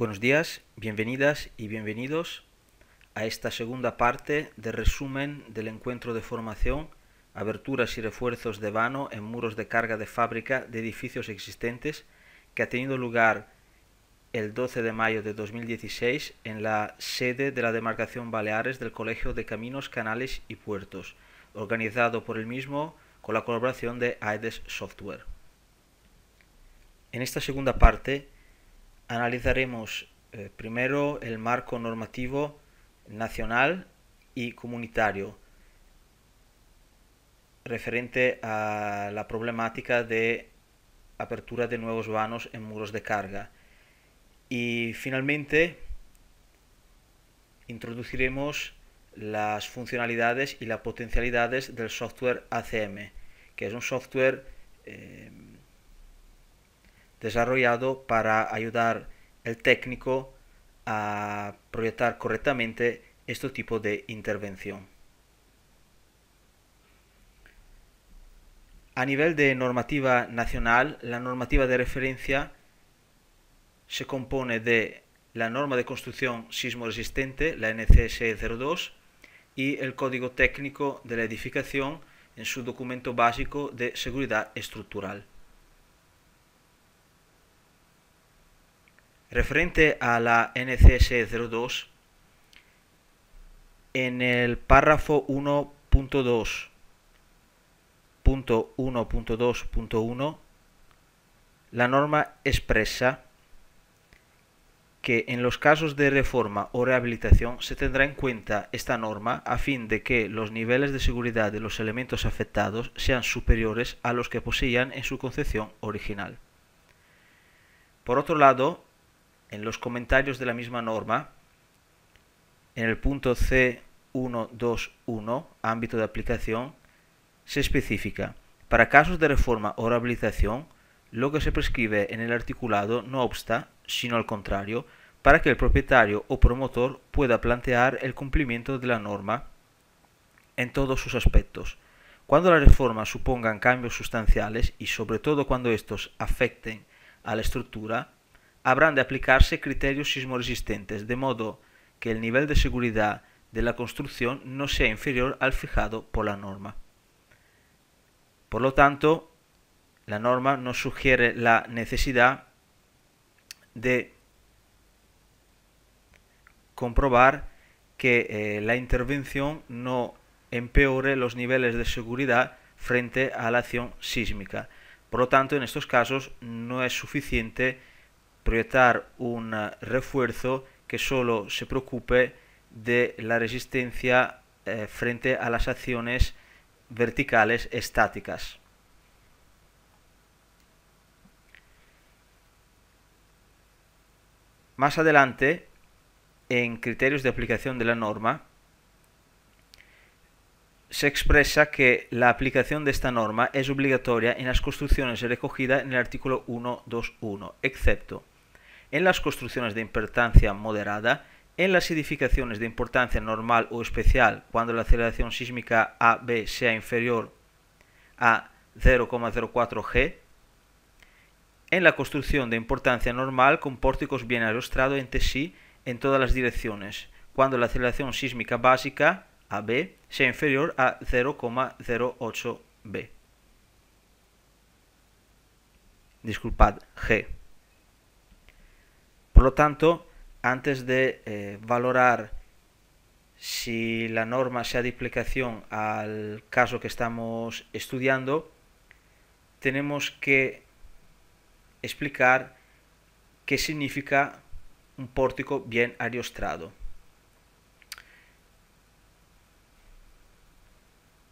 Buenos días, bienvenidas y bienvenidos a esta segunda parte de resumen del encuentro de formación, aberturas y refuerzos de vano en muros de carga de fábrica de edificios existentes que ha tenido lugar el 12 de mayo de 2016 en la sede de la demarcación Baleares del Colegio de Caminos, Canales y Puertos, organizado por el mismo con la colaboración de AEDES Software. En esta segunda parte analizaremos eh, primero el marco normativo nacional y comunitario referente a la problemática de apertura de nuevos vanos en muros de carga. Y finalmente introduciremos las funcionalidades y las potencialidades del software ACM, que es un software eh, desarrollado para ayudar el técnico a proyectar correctamente este tipo de intervención. A nivel de normativa nacional, la normativa de referencia se compone de la norma de construcción sismo resistente, la NCS 02, e y el Código Técnico de la Edificación en su documento básico de seguridad estructural. Referente a la NCS02, en el párrafo 1.2.1.2.1, la norma expresa que en los casos de reforma o rehabilitación se tendrá en cuenta esta norma a fin de que los niveles de seguridad de los elementos afectados sean superiores a los que poseían en su concepción original. Por otro lado, en los comentarios de la misma norma, en el punto C121, ámbito de aplicación, se especifica, para casos de reforma o rehabilitación, lo que se prescribe en el articulado no obsta, sino al contrario, para que el propietario o promotor pueda plantear el cumplimiento de la norma en todos sus aspectos. Cuando la reforma supongan cambios sustanciales y sobre todo cuando estos afecten a la estructura, habrán de aplicarse criterios sismoresistentes, de modo que el nivel de seguridad de la construcción no sea inferior al fijado por la norma. Por lo tanto, la norma nos sugiere la necesidad de comprobar que eh, la intervención no empeore los niveles de seguridad frente a la acción sísmica. Por lo tanto, en estos casos no es suficiente proyectar un eh, refuerzo que solo se preocupe de la resistencia eh, frente a las acciones verticales estáticas. Más adelante, en criterios de aplicación de la norma, se expresa que la aplicación de esta norma es obligatoria en las construcciones recogidas en el artículo 121, excepto en las construcciones de importancia moderada, en las edificaciones de importancia normal o especial cuando la aceleración sísmica AB sea inferior a 0,04 G, en la construcción de importancia normal con pórticos bien arrostrados entre sí en todas las direcciones, cuando la aceleración sísmica básica AB sea inferior a 0,08 B. Disculpad, G. Por lo tanto, antes de eh, valorar si la norma sea de al caso que estamos estudiando, tenemos que explicar qué significa un pórtico bien ariostrado.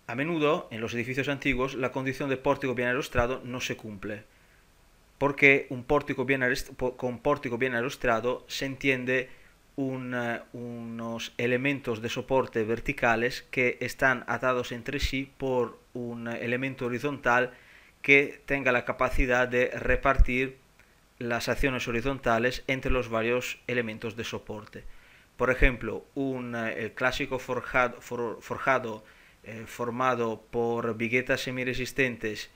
A menudo, en los edificios antiguos, la condición de pórtico bien ariostrado no se cumple porque un pórtico bien con pórtico bien arrastrado se entiende eh, unos elementos de soporte verticales que están atados entre sí por un elemento horizontal que tenga la capacidad de repartir las acciones horizontales entre los varios elementos de soporte. Por ejemplo, un eh, el clásico forjado, eh, formado por viguetas semiresistentes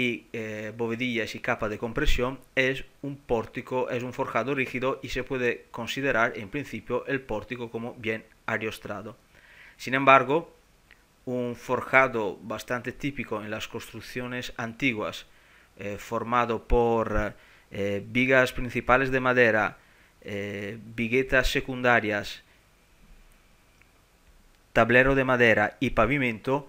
y eh, bovedillas y capa de compresión, es un pórtico, es un forjado rígido y se puede considerar en principio el pórtico como bien ariostrado. Sin embargo, un forjado bastante típico en las construcciones antiguas, eh, formado por eh, vigas principales de madera, viguetas secundarias, tablero de madera y pavimento,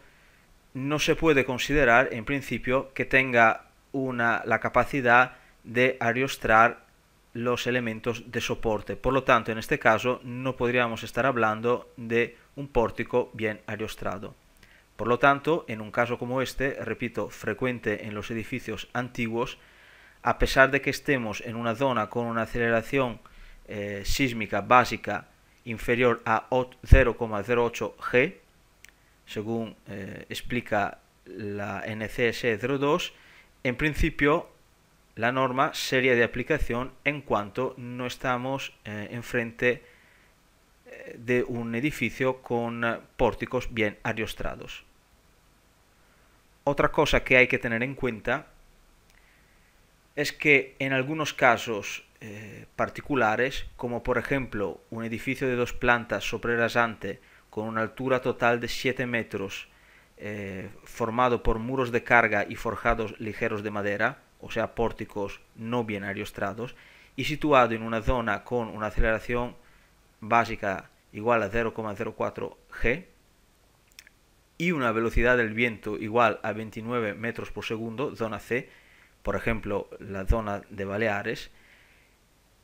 no se puede considerar en principio que tenga una, la capacidad de ariostrar los elementos de soporte. Por lo tanto, en este caso no podríamos estar hablando de un pórtico bien ariostrado. Por lo tanto, en un caso como este, repito, frecuente en los edificios antiguos, a pesar de que estemos en una zona con una aceleración eh, sísmica básica inferior a 0,08 g, según eh, explica la NCS 02, en principio la norma sería de aplicación en cuanto no estamos eh, enfrente eh, de un edificio con pórticos bien arriostrados. Otra cosa que hay que tener en cuenta es que en algunos casos particulares, como por ejemplo un edificio de dos plantas sobre rasante con una altura total de 7 metros, eh, formado por muros de carga y forjados ligeros de madera, o sea, pórticos no bien ariostrados, y situado en una zona con una aceleración básica igual a 0,04 g y una velocidad del viento igual a 29 metros por segundo, zona C, por ejemplo, la zona de Baleares,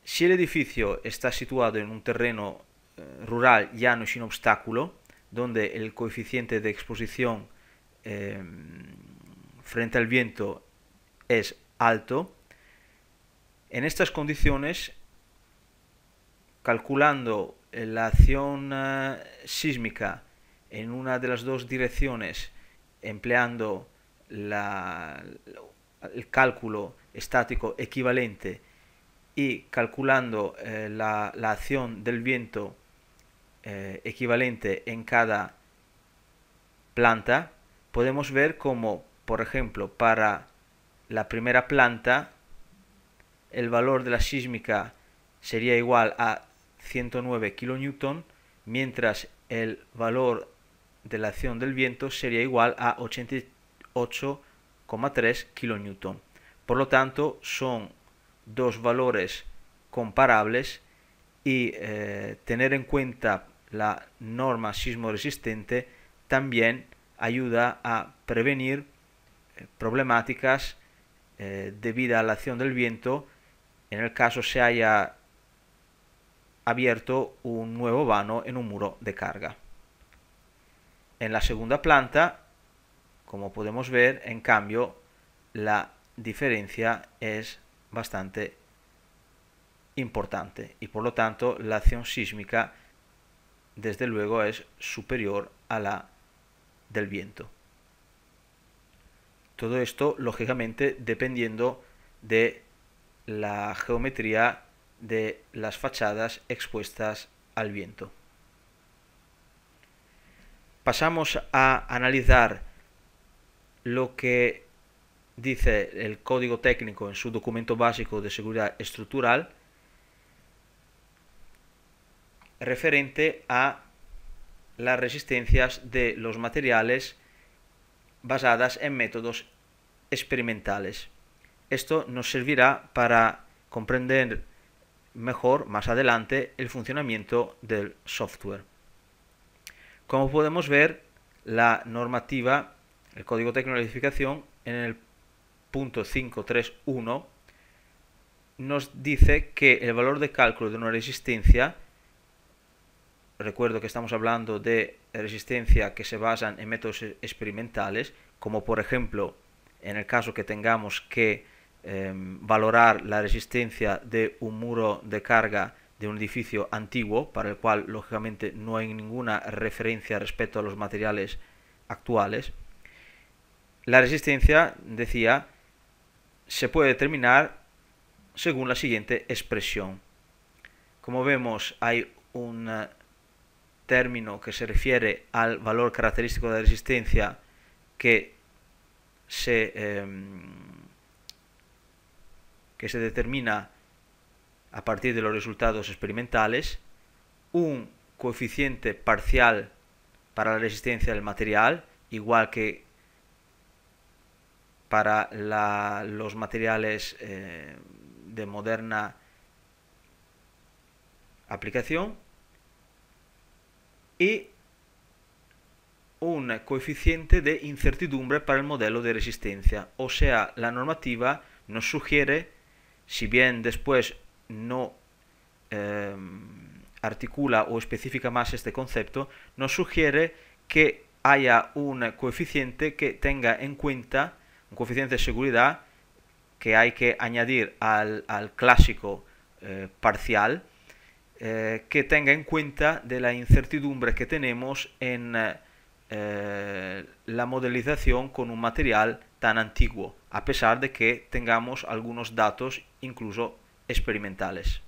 si el edificio está situado en un terreno eh, rural ya no es un obstáculo, donde el coeficiente de exposición em, frente al viento es alto, en estas condiciones, calculando la acción eh, sísmica en una de las dos direcciones, empleando el cálculo estático equivalente y calculando eh, la, la acción del viento eh, equivalente en cada planta, podemos ver como, por ejemplo, para la primera planta, el valor de la sísmica sería igual a 109 kN, mientras el valor de la acción del viento sería igual a 88,3 kN. Por lo tanto, son dos valores comparables y eh, tener en cuenta la norma sismo resistente también ayuda a prevenir eh, problemáticas eh, debida debido a la acción del viento en el caso se haya abierto un nuevo vano en un muro de carga. En la segunda planta, como podemos ver, en cambio, la diferencia es bastante importante y por lo tanto la acción sísmica desde luego es superior a la del viento. Todo esto, lógicamente, dependiendo de la geometría de las fachadas expuestas al viento. Pasamos a analizar lo que dice el Código Técnico en su documento básico de seguridad estructural referente a las resistencias de los materiales basadas en métodos experimentales. Esto nos servirá para comprender mejor más adelante el funcionamiento del software. Como podemos ver, la normativa, el código técnico de edificación, en el punto 531 nos dice que el valor de cálculo de una resistencia recuerdo que estamos hablando de resistencia que se basan en métodos experimentales, como por ejemplo en el caso que tengamos que em, valorar la resistencia de un muro de carga de un edificio antiguo, para el cual lógicamente no hay ninguna referencia respecto a los materiales actuales. La resistencia, decía, se puede determinar según la siguiente expresión. Como vemos, hay un término que se refiere al valor característico de resistencia que se, em, que se determina a partir de los resultados experimentales, un coeficiente parcial para la resistencia del material, igual que para los materiales eh, de moderna aplicación, y un coeficiente de incertidumbre para el modelo de resistencia. O sea, la normativa nos sugiere, si bien después no em, articula o especifica más este concepto, nos sugiere que haya un coeficiente que tenga en cuenta, un coeficiente de seguridad que hay que añadir al, clásico eh, parcial, eh, que tenga en cuenta de la incertidumbre que tenemos en eh, eh, la modelización con un material tan antiguo, a pesar de que tengamos algunos datos incluso experimentales.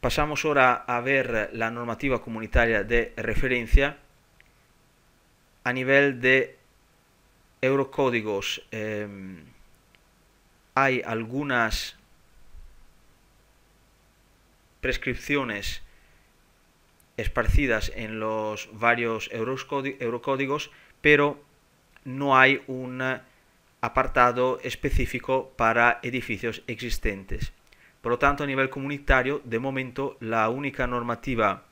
Pasamos ahora a ver la normativa comunitaria de referencia a nivel de eurocódigos. Em, hay algunas prescripciones esparcidas en los varios eurocódigos, pero no hay un apartado específico para edificios existentes. Por lo tanto, a nivel comunitario, de momento, la única normativa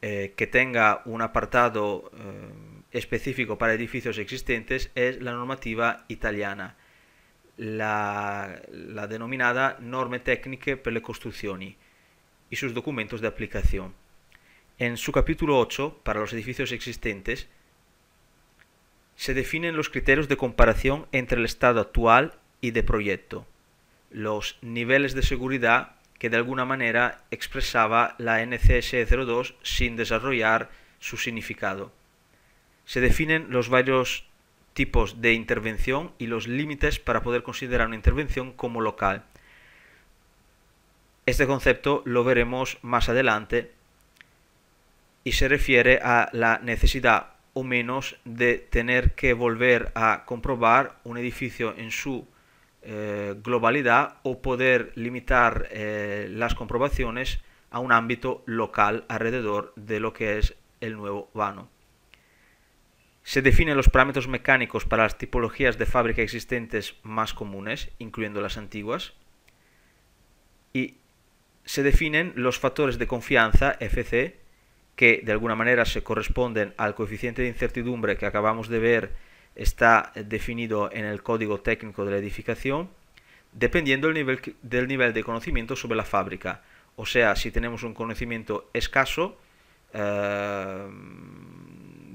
eh, que tenga un apartado eh, específico para edificios existentes es la normativa italiana la, denominada Norme técnica per le construcciones y sus documentos de aplicación. En su capítulo 8, para los edificios existentes, se definen los criterios de comparación entre el estado actual y de proyecto, los niveles de seguridad que de alguna manera expresaba la NCS02 e sin desarrollar su significado. Se definen los varios tipos de intervención y los límites para poder considerar una intervención como local. Este concepto lo veremos más adelante y se refiere a la necesidad o menos de tener que volver a comprobar un edificio en su eh, globalidad o poder limitar eh, las comprobaciones a un ámbito local alrededor de lo que es el nuevo vano. Se definen los parámetros mecánicos para las tipologías de fábrica existentes más comunes, incluyendo las antiguas. Y se definen los factores de confianza, FC, que de alguna manera se corresponden al coeficiente de incertidumbre que acabamos de ver está definido en el código técnico de la edificación, dependiendo del nivel, del nivel de conocimiento sobre la fábrica. O sea, si tenemos un conocimiento escaso, eh,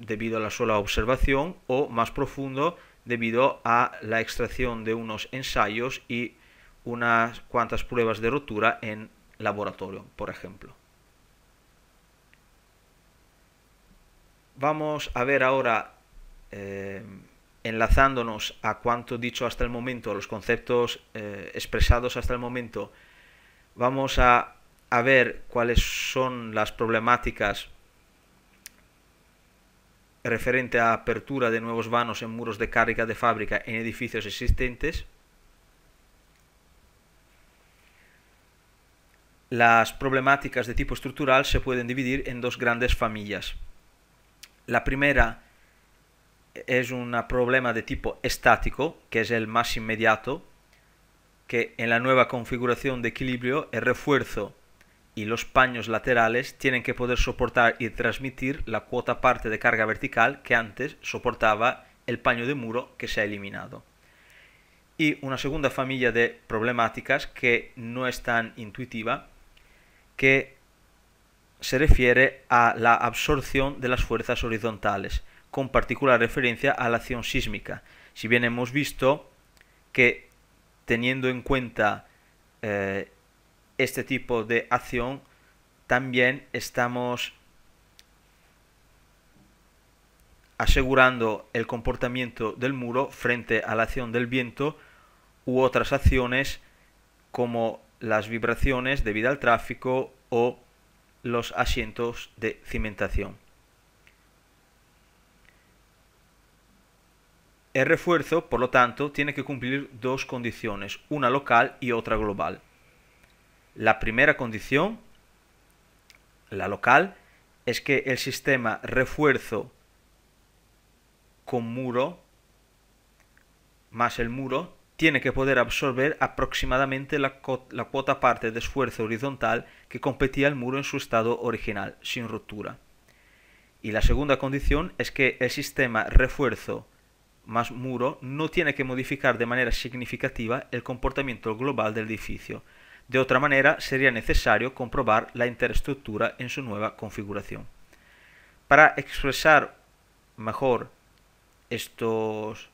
debido a la sola observación o más profundo debido a la extracción de unos ensayos y unas cuantas pruebas de rotura en laboratorio, por ejemplo. Vamos a ver ahora, eh, enlazándonos a cuanto dicho hasta el momento, a los conceptos eh, expresados hasta el momento, vamos a, a ver cuáles son las problemáticas referente a apertura de nuevos vanos en muros de carga de fábrica en edificios existentes. Las problemáticas de tipo estructural se pueden dividir en dos grandes familias. La primera es un problema de tipo estático, que es el más inmediato, que en la nueva configuración de equilibrio el refuerzo y los paños laterales tienen que poder soportar y transmitir la cuota parte de carga vertical que antes soportaba el paño de muro que se ha eliminado. Y una segunda familia de problemáticas que no es tan intuitiva, que se refiere a la absorción de las fuerzas horizontales, con particular referencia a la acción sísmica. Si bien hemos visto que teniendo en cuenta eh, este tipo de acción, también estamos asegurando el comportamiento del muro frente a la acción del viento u otras acciones como las vibraciones debido al tráfico o los asientos de cimentación. El refuerzo, por lo tanto, tiene que cumplir dos condiciones, una local y otra global. La primera condición, la local, es que el sistema refuerzo con muro más el muro tiene que poder absorber aproximadamente la, cuota parte de esfuerzo horizontal que competía el muro en su estado original, sin ruptura. Y la segunda condición es que el sistema refuerzo más muro no tiene que modificar de manera significativa el comportamiento global del edificio, de otra manera, sería necesario comprobar la interestructura en su nueva configuración. Para expresar mejor estos,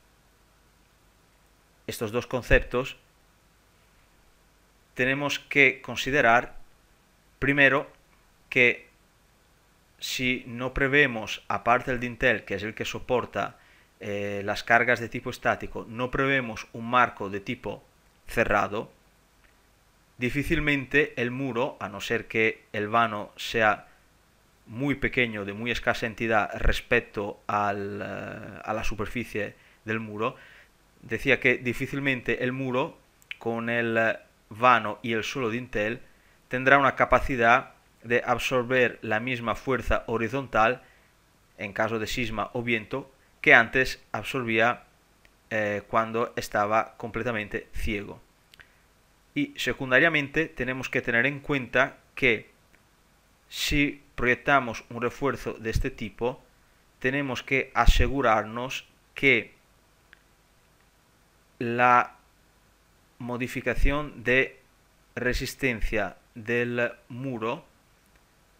estos dos conceptos, tenemos que considerar primero que si no prevemos, aparte del dintel, que es el que soporta eh, las cargas de tipo estático, no prevemos un marco de tipo cerrado, difícilmente el muro, a no ser que el vano sea muy pequeño, de muy escasa entidad respecto eh, a la superficie del muro, decía que difícilmente el muro con el eh, vano y el suelo de Intel tendrá una capacidad de absorber la misma fuerza horizontal en caso de sisma o viento que antes absorbía eh, cuando estaba completamente ciego. Y secundariamente tenemos que tener en cuenta que si proyectamos un refuerzo de este tipo, tenemos que asegurarnos que la modificación de resistencia del muro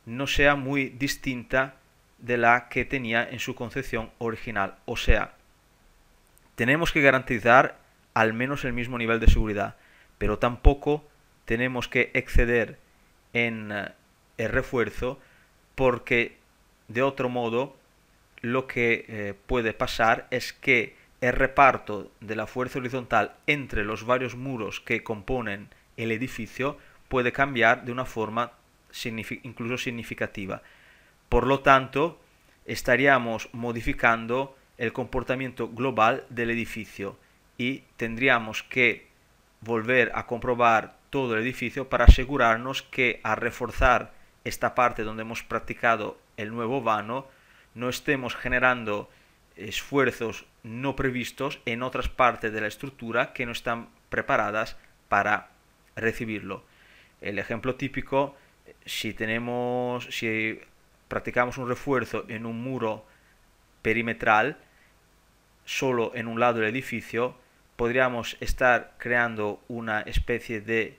no sea muy distinta de la que tenía en su concepción original. O sea, tenemos que garantizar al menos el mismo nivel de seguridad pero tampoco tenemos que exceder en eh, el refuerzo porque de otro modo lo que eh, puede pasar es que el reparto de la fuerza horizontal entre los varios muros que componen el edificio puede cambiar de una forma incluso significativa. Por lo tanto, estaríamos modificando el comportamiento global del edificio y tendríamos que volver a comprobar todo el edificio para asegurarnos que al reforzar esta parte donde hemos practicado el nuevo vano, no estemos generando esfuerzos no previstos en otras partes de la estructura que no están preparadas para recibirlo. El ejemplo típico, si tenemos, si practicamos un refuerzo en un muro perimetral, solo en un lado del edificio, podríamos estar creando una especie de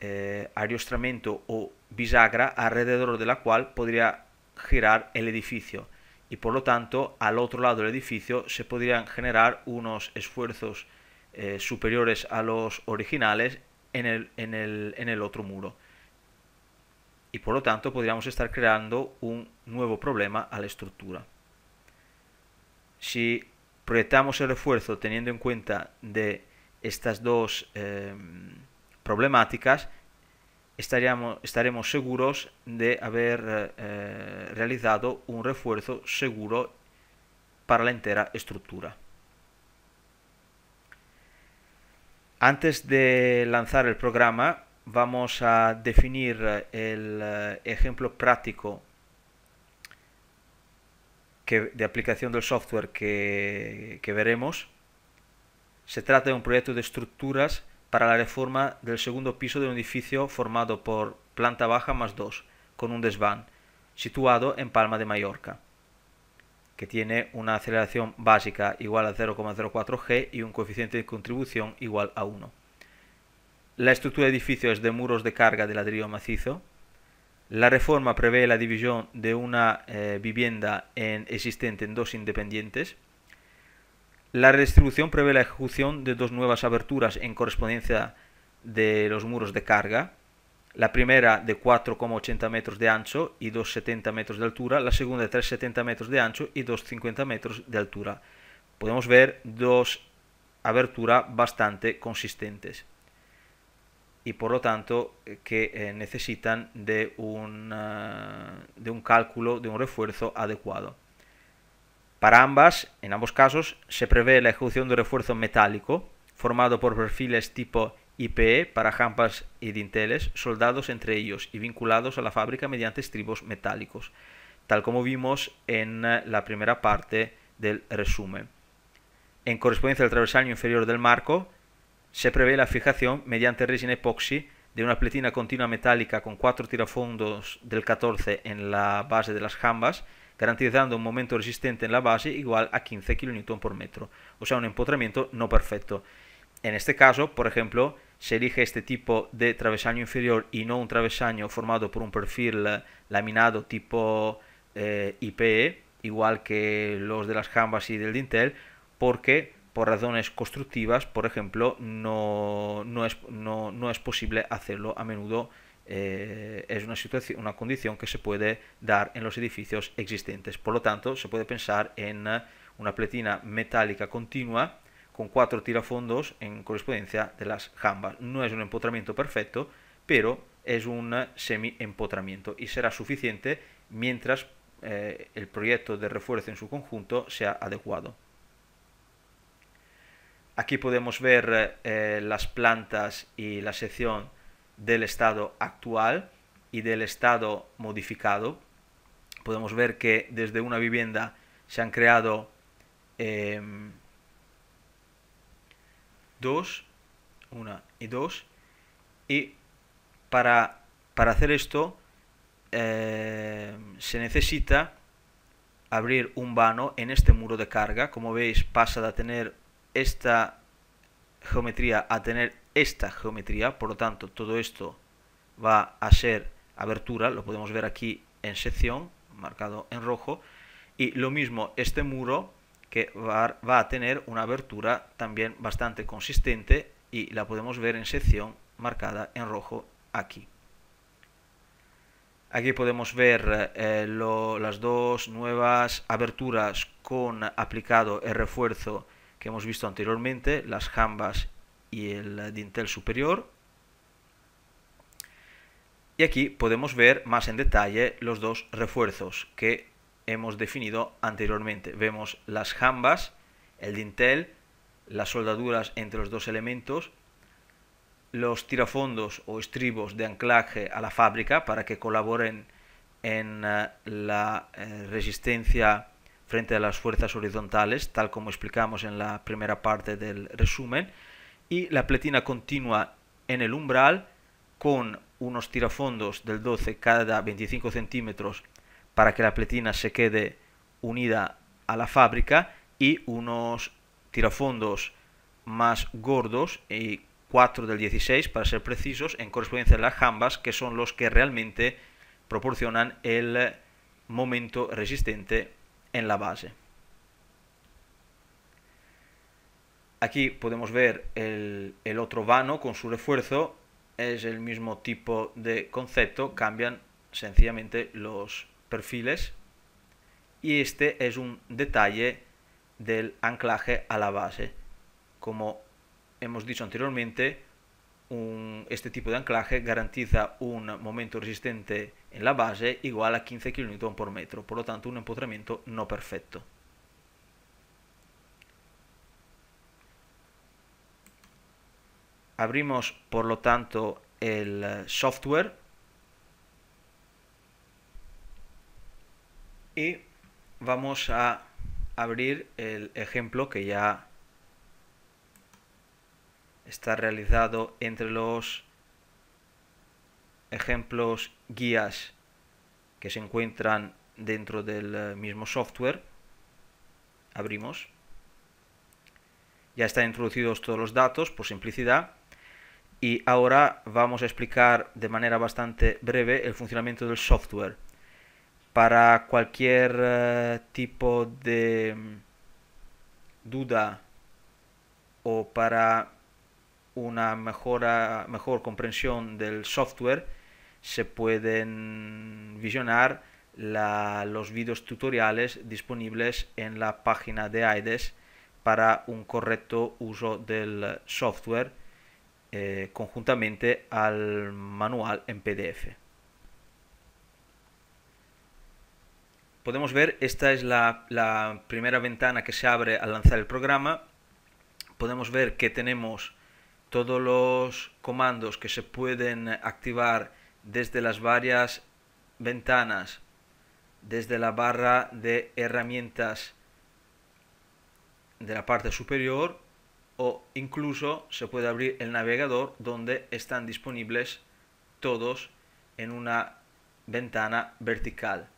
eh, ariostramento o bisagra alrededor de la cual podría girar el edificio y por lo tanto al otro lado del edificio se podrían generar unos esfuerzos eh, superiores a los originales en el, en, el, en el otro muro y por lo tanto podríamos estar creando un nuevo problema a la estructura. Si proyectamos el refuerzo teniendo en cuenta de estas dos eh, problemáticas, estaremos seguros de haber eh, eh, realizado un refuerzo seguro para la entera estructura. Antes de lanzar el programa, vamos a definir el ejemplo práctico de aplicación del software que, veremos, se trata de un proyecto de estructuras para la reforma del segundo piso de un edificio formado por planta baja más dos, con un desván, situado en Palma de Mallorca, que tiene una aceleración básica igual a 0,04 g y un coeficiente de contribución igual a 1. La estructura de edificio es de muros de carga de ladrillo macizo, la reforma prevé la división de una eh, vivienda existente en dos independientes. La redistribución prevé la ejecución de dos nuevas aberturas en correspondencia de los muros de carga. La primera de 4,80 metros de ancho y 2,70 metros de altura. La segunda de 3,70 metros de ancho y 2,50 metros de altura. Podemos ver dos aberturas bastante consistentes y por lo tanto eh, que eh, necesitan eh, de un, cálculo, de un refuerzo adecuado. Para ambas, en ambos casos, se prevé la ejecución de refuerzo metálico formado por perfiles tipo IPE para jampas y dinteles soldados entre ellos y vinculados a la fábrica mediante estribos metálicos, tal como vimos en la primera parte del resumen. En correspondencia al travesaño inferior del marco, se prevé la fijación mediante resina epoxi de una pletina continua metálica con cuatro tirafondos del 14 en la base de las jambas, garantizando un momento resistente en la base igual a 15 kN por metro, o sea, un empotramiento no perfecto. En este caso, por ejemplo, se elige este tipo de travesaño inferior y no un travesaño formado por un perfil laminado tipo eh, IPE, igual que los de las jambas y del dintel, porque por razones constructivas, por ejemplo, no, no, es, no, no es posible hacerlo a menudo. Eh, es una, situación, una condición que se puede dar en los edificios existentes. Por lo tanto, se puede pensar en una pletina metálica continua con cuatro tirafondos en correspondencia de las jambas. No es un empotramiento perfecto, pero es un semi-empotramiento y será suficiente mientras eh, el proyecto de refuerzo en su conjunto sea adecuado. Aquí podemos ver eh, las plantas y la sección del estado actual y del estado modificado. Podemos ver que desde una vivienda se han creado em, dos, una y dos. Y para, para hacer esto em, se necesita abrir un vano en este muro de carga. Como veis pasa de tener esta geometría a tener esta geometría, por lo tanto todo esto va a ser abertura, lo podemos ver aquí en sección, marcado en rojo, y lo mismo este muro que va a tener una abertura también bastante consistente y la podemos ver en sección marcada en rojo aquí. Aquí podemos ver eh, las dos nuevas aberturas con aplicado el refuerzo que hemos visto anteriormente, las jambas y el dintel superior. Y aquí podemos ver más en detalle los dos refuerzos que hemos definido anteriormente. Vemos las jambas, el dintel, las soldaduras entre los dos elementos, los tirafondos o estribos de anclaje a la fábrica para que colaboren en eh, la eh, resistencia frente a las fuerzas horizontales, tal como explicamos en la primera parte del resumen, y la pletina continua en el umbral con unos tirafondos del 12 cada 25 centímetros para que la pletina se quede unida a la fábrica y unos tirafondos más gordos y 4 del 16 para ser precisos en correspondencia a las jambas que son los que realmente proporcionan el momento resistente en la base. Aquí podemos ver el, otro vano con su refuerzo, es el mismo tipo de concepto, cambian sencillamente los perfiles y este es un detalle del anclaje a la base. Como hemos dicho anteriormente, este tipo de anclaje garantiza un momento resistente en la base igual a 15 kN por metro, por lo tanto un empotramiento no perfecto. Abrimos por lo tanto el software y vamos a abrir el ejemplo que ya está realizado entre los ejemplos guías que se encuentran dentro del eh, mismo software. Abrimos. Ya están introducidos todos los datos por simplicidad. Y ahora vamos a explicar de manera bastante breve el funcionamiento del software. Para cualquier eh, tipo de mm, duda o para una mejora, mejor comprensión del software, se pueden visionar los vídeos tutoriales disponibles en la página de AIDES para un correcto uso del software eh, conjuntamente al manual en PDF. Podemos ver, esta es la primera ventana que se abre al lanzar el programa. Podemos ver que tenemos todos los comandos que se pueden activar desde las varias ventanas, desde la barra de herramientas de la parte superior o incluso se puede abrir el navegador donde están disponibles todos en una ventana vertical.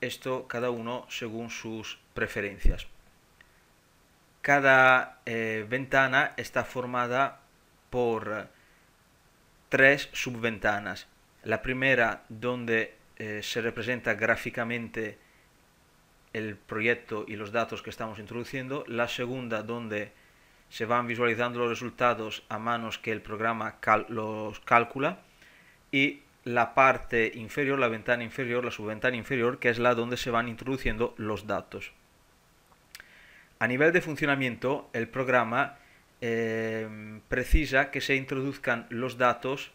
Esto cada uno según sus preferencias. Cada eh, ventana está formada por eh, tres subventanas. La primera donde eh, se representa gráficamente el proyecto y los datos que estamos introduciendo, la segunda donde se van visualizando los resultados a manos que el programa los calcula y la parte inferior, la ventana inferior, la subventana inferior, que es la donde se van introduciendo los datos. A nivel de funcionamiento, el programa Em, precisa que se introduzcan los datos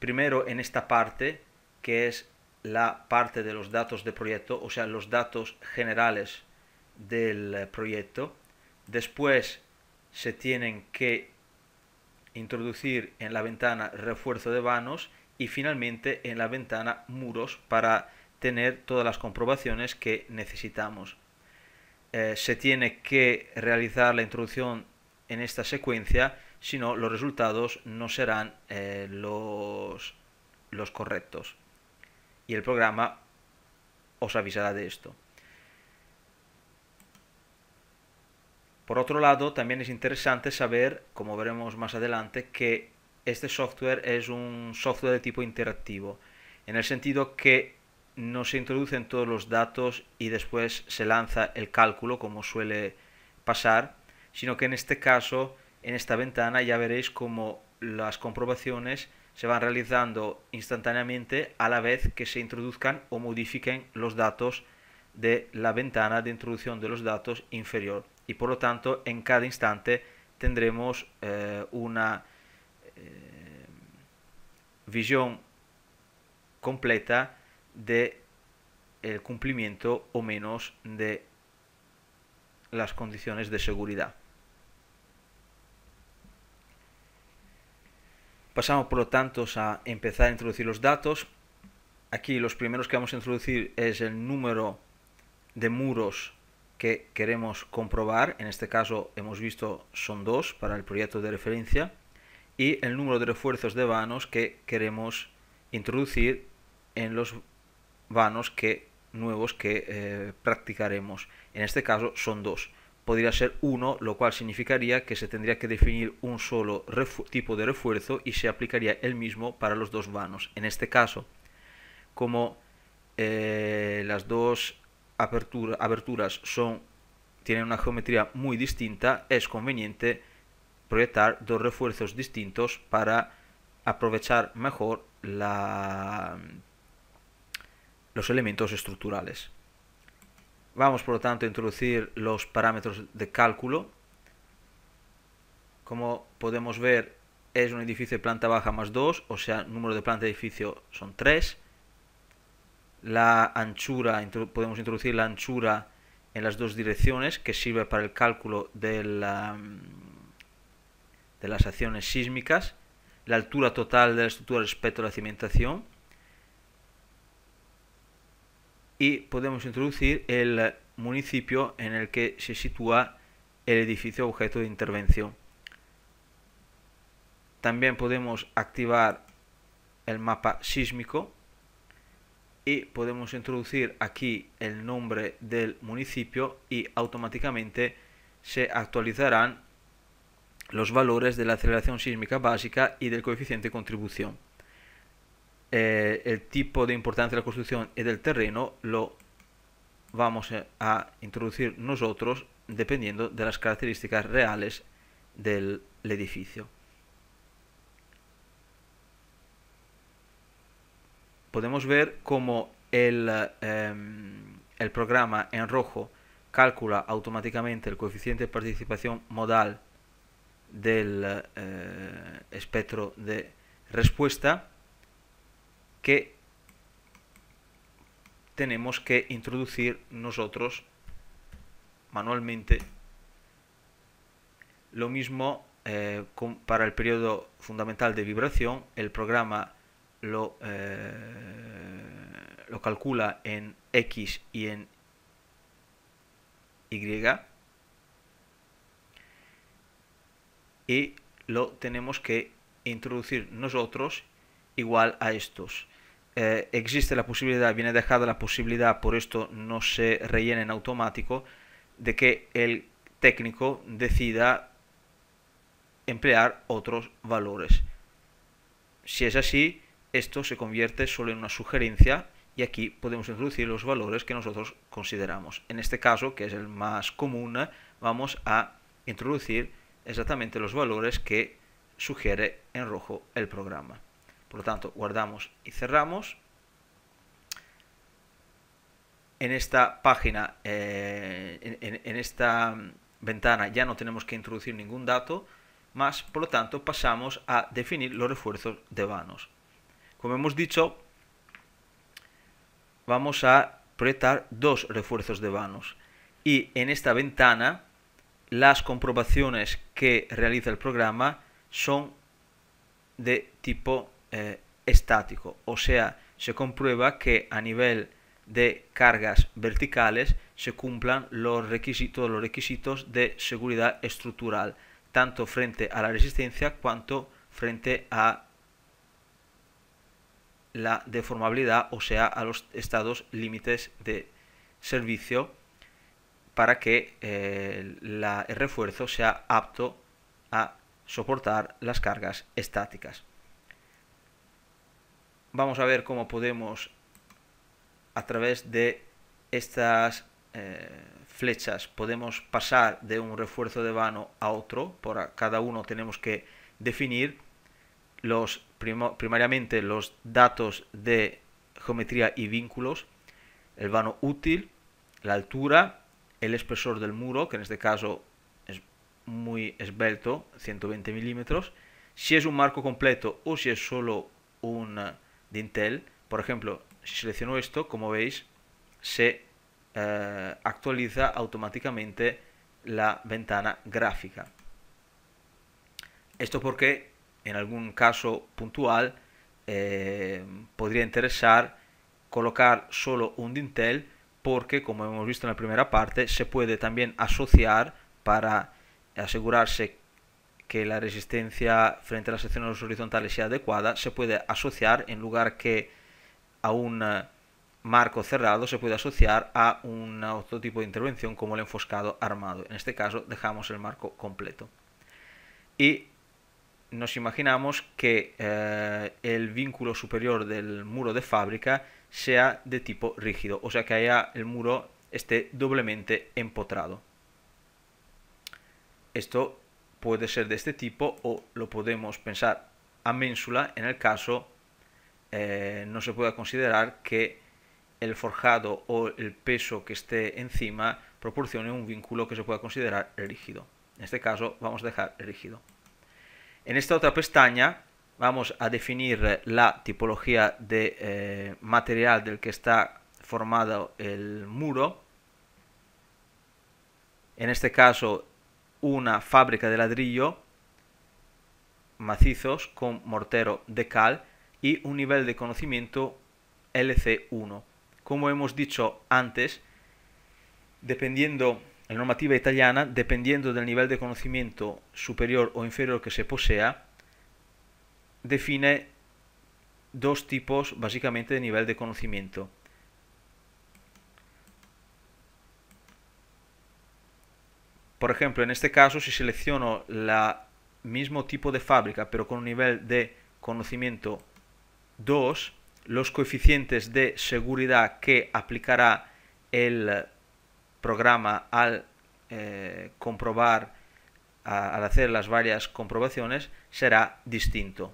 primero en esta parte, que es la parte de los datos de proyecto, o sea, los datos generales del eh, proyecto. Después se tienen que introducir en la ventana refuerzo de vanos y finalmente en la ventana muros para tener todas las comprobaciones que necesitamos. Eh, se tiene que realizar la introducción en esta secuencia, si no, los resultados no serán eh, los, los correctos. Y el programa os avisará de esto. Por otro lado, también es interesante saber, como veremos más adelante, que este software es un software de tipo interactivo, en el sentido que no se introducen todos los datos y después se lanza el cálculo, como suele pasar, sino que en este caso, en esta ventana, ya veréis cómo las comprobaciones se van realizando instantáneamente a la vez que se introduzcan o modifiquen los datos de la ventana de introducción de los datos inferior y por lo tanto en cada instante tendremos eh, una eh, visión completa de cumplimiento o menos de las condiciones de seguridad. Pasamos por lo tanto a empezar a introducir los datos. Aquí los primeros que vamos a introducir es el número de muros que queremos comprobar. En este caso hemos visto son dos para el proyecto de referencia y el número de refuerzos de vanos que queremos introducir en los vanos que, nuevos que eh, practicaremos. En este caso son dos podría ser uno, lo cual significaría que se tendría que definir un solo tipo de refuerzo y se aplicaría el mismo para los dos vanos. En este caso, como eh, las dos aberturas son, tienen una geometría muy distinta, es conveniente proyectar dos refuerzos distintos para aprovechar mejor los elementos estructurales. Vamos por lo tanto a introducir los parámetros de cálculo. Como podemos ver es un edificio de planta baja más 2, o sea, el número de planta de edificio son 3. La anchura, podemos introducir la anchura en las dos direcciones que sirve para el cálculo de, la, de las acciones sísmicas, la altura total de la estructura respecto a la cimentación, y podemos introducir el municipio en el que se sitúa el edificio objeto de intervención. También podemos activar el mapa sísmico y podemos introducir aquí el nombre del municipio y automáticamente se actualizarán los valores de la aceleración sísmica básica y del coeficiente de contribución. Eh, el tipo de importancia de la construcción y del terreno lo vamos a introducir nosotros dependiendo de las características reales del edificio. Podemos ver cómo el, eh, el programa en rojo calcula automáticamente el coeficiente de participación modal del eh, espectro de respuesta que tenemos que introducir nosotros manualmente. Lo mismo eh, para el periodo fundamental de vibración, el programa lo, eh, lo calcula en X y en Y y lo tenemos que introducir nosotros igual a estos. Eh, existe la posibilidad, viene dejada la posibilidad, por esto no se rellena en automático, de que el técnico decida emplear otros valores. Si es así, esto se convierte solo en una sugerencia y aquí podemos introducir los valores que nosotros consideramos. En este caso, que es el más común, vamos a introducir exactamente los valores que sugiere en rojo el programa. Por lo tanto, guardamos y cerramos. En esta página, eh, en, en esta ventana ya no tenemos que introducir ningún dato más, por lo tanto pasamos a definir los refuerzos de vanos. Como hemos dicho, vamos a proyectar dos refuerzos de vanos y en esta ventana las comprobaciones que realiza el programa son de tipo eh, estático, o sea, se comprueba que a nivel de cargas verticales se cumplan los requisitos, los requisitos de seguridad estructural, tanto frente a la resistencia cuanto frente a la deformabilidad, o sea, a los estados límites de servicio para que eh, el refuerzo sea apto a soportar las cargas estáticas vamos a ver cómo podemos a través de estas eh, flechas podemos pasar de un refuerzo de vano a otro por cada uno tenemos que definir los primariamente los datos de geometría y vínculos el vano útil la altura el espesor del muro que en este caso es muy esbelto 120 milímetros si es un marco completo o si es solo un Dintel, por ejemplo, si selecciono esto, como veis, se eh, actualiza automáticamente la ventana gráfica. Esto porque en algún caso puntual eh, podría interesar colocar solo un dintel porque como hemos visto en la primera parte se puede también asociar para asegurarse que la resistencia frente a las secciones horizontales sea adecuada, se puede asociar en lugar que a un eh, marco cerrado, se puede asociar a un otro tipo de intervención como el enfoscado armado. En este caso dejamos el marco completo. Y nos imaginamos que eh, el vínculo superior del muro de fábrica sea de tipo rígido, o sea que haya el muro esté doblemente empotrado. Esto puede ser de este tipo o lo podemos pensar a ménsula en el caso eh, no se pueda considerar que el forjado o el peso que esté encima proporcione un vínculo que se pueda considerar rígido. En este caso vamos a dejar rígido. En esta otra pestaña vamos a definir la tipología de eh, material del que está formado el muro. En este caso una fábrica de ladrillo macizos con mortero de cal y un nivel de conocimiento LC1. Como hemos dicho antes, dependiendo la normativa italiana, dependiendo del nivel de conocimiento superior o inferior que se posea, define dos tipos básicamente de nivel de conocimiento. Por ejemplo, en este caso, si selecciono el mismo tipo de fábrica, pero con un nivel de conocimiento 2, los coeficientes de seguridad que aplicará el programa al eh, comprobar, al hacer las varias comprobaciones, será distinto.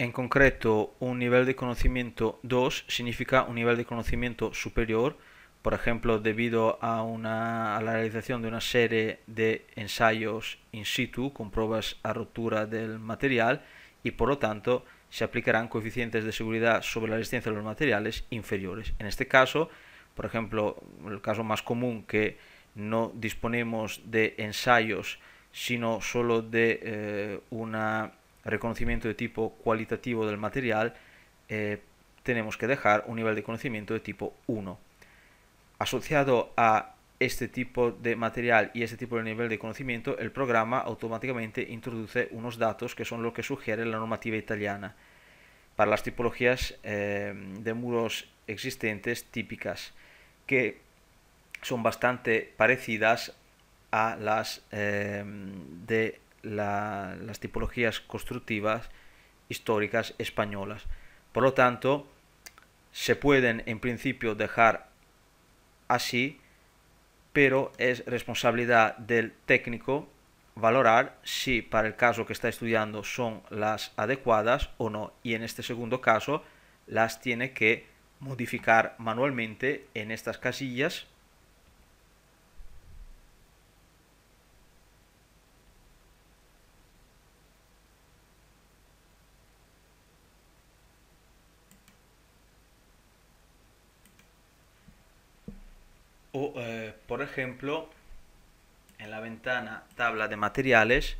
En concreto, un nivel de conocimiento 2 significa un nivel de conocimiento superior, por ejemplo, debido a, la realización de una serie de ensayos in situ con pruebas a ruptura del material y por lo tanto se aplicarán coeficientes de seguridad sobre la resistencia de los materiales inferiores. En este caso, por ejemplo, el caso más común que no disponemos de ensayos, sino solo de eh, un reconocimiento de tipo cualitativo del material, eh, tenemos que dejar un nivel de conocimiento de tipo 1 asociado a este tipo de material y este tipo de nivel de conocimiento, el programa automáticamente introduce unos datos que son lo que sugiere la normativa italiana para las tipologías eh, de muros existentes típicas, que son bastante parecidas a las eh, de las tipologías constructivas históricas españolas. Por lo tanto, se pueden en principio dejar así, pero es responsabilidad del técnico valorar si para el caso que está estudiando son las adecuadas o no. Y en este segundo caso las tiene que modificar manualmente en estas casillas O, eh, por ejemplo, en la ventana tabla de materiales,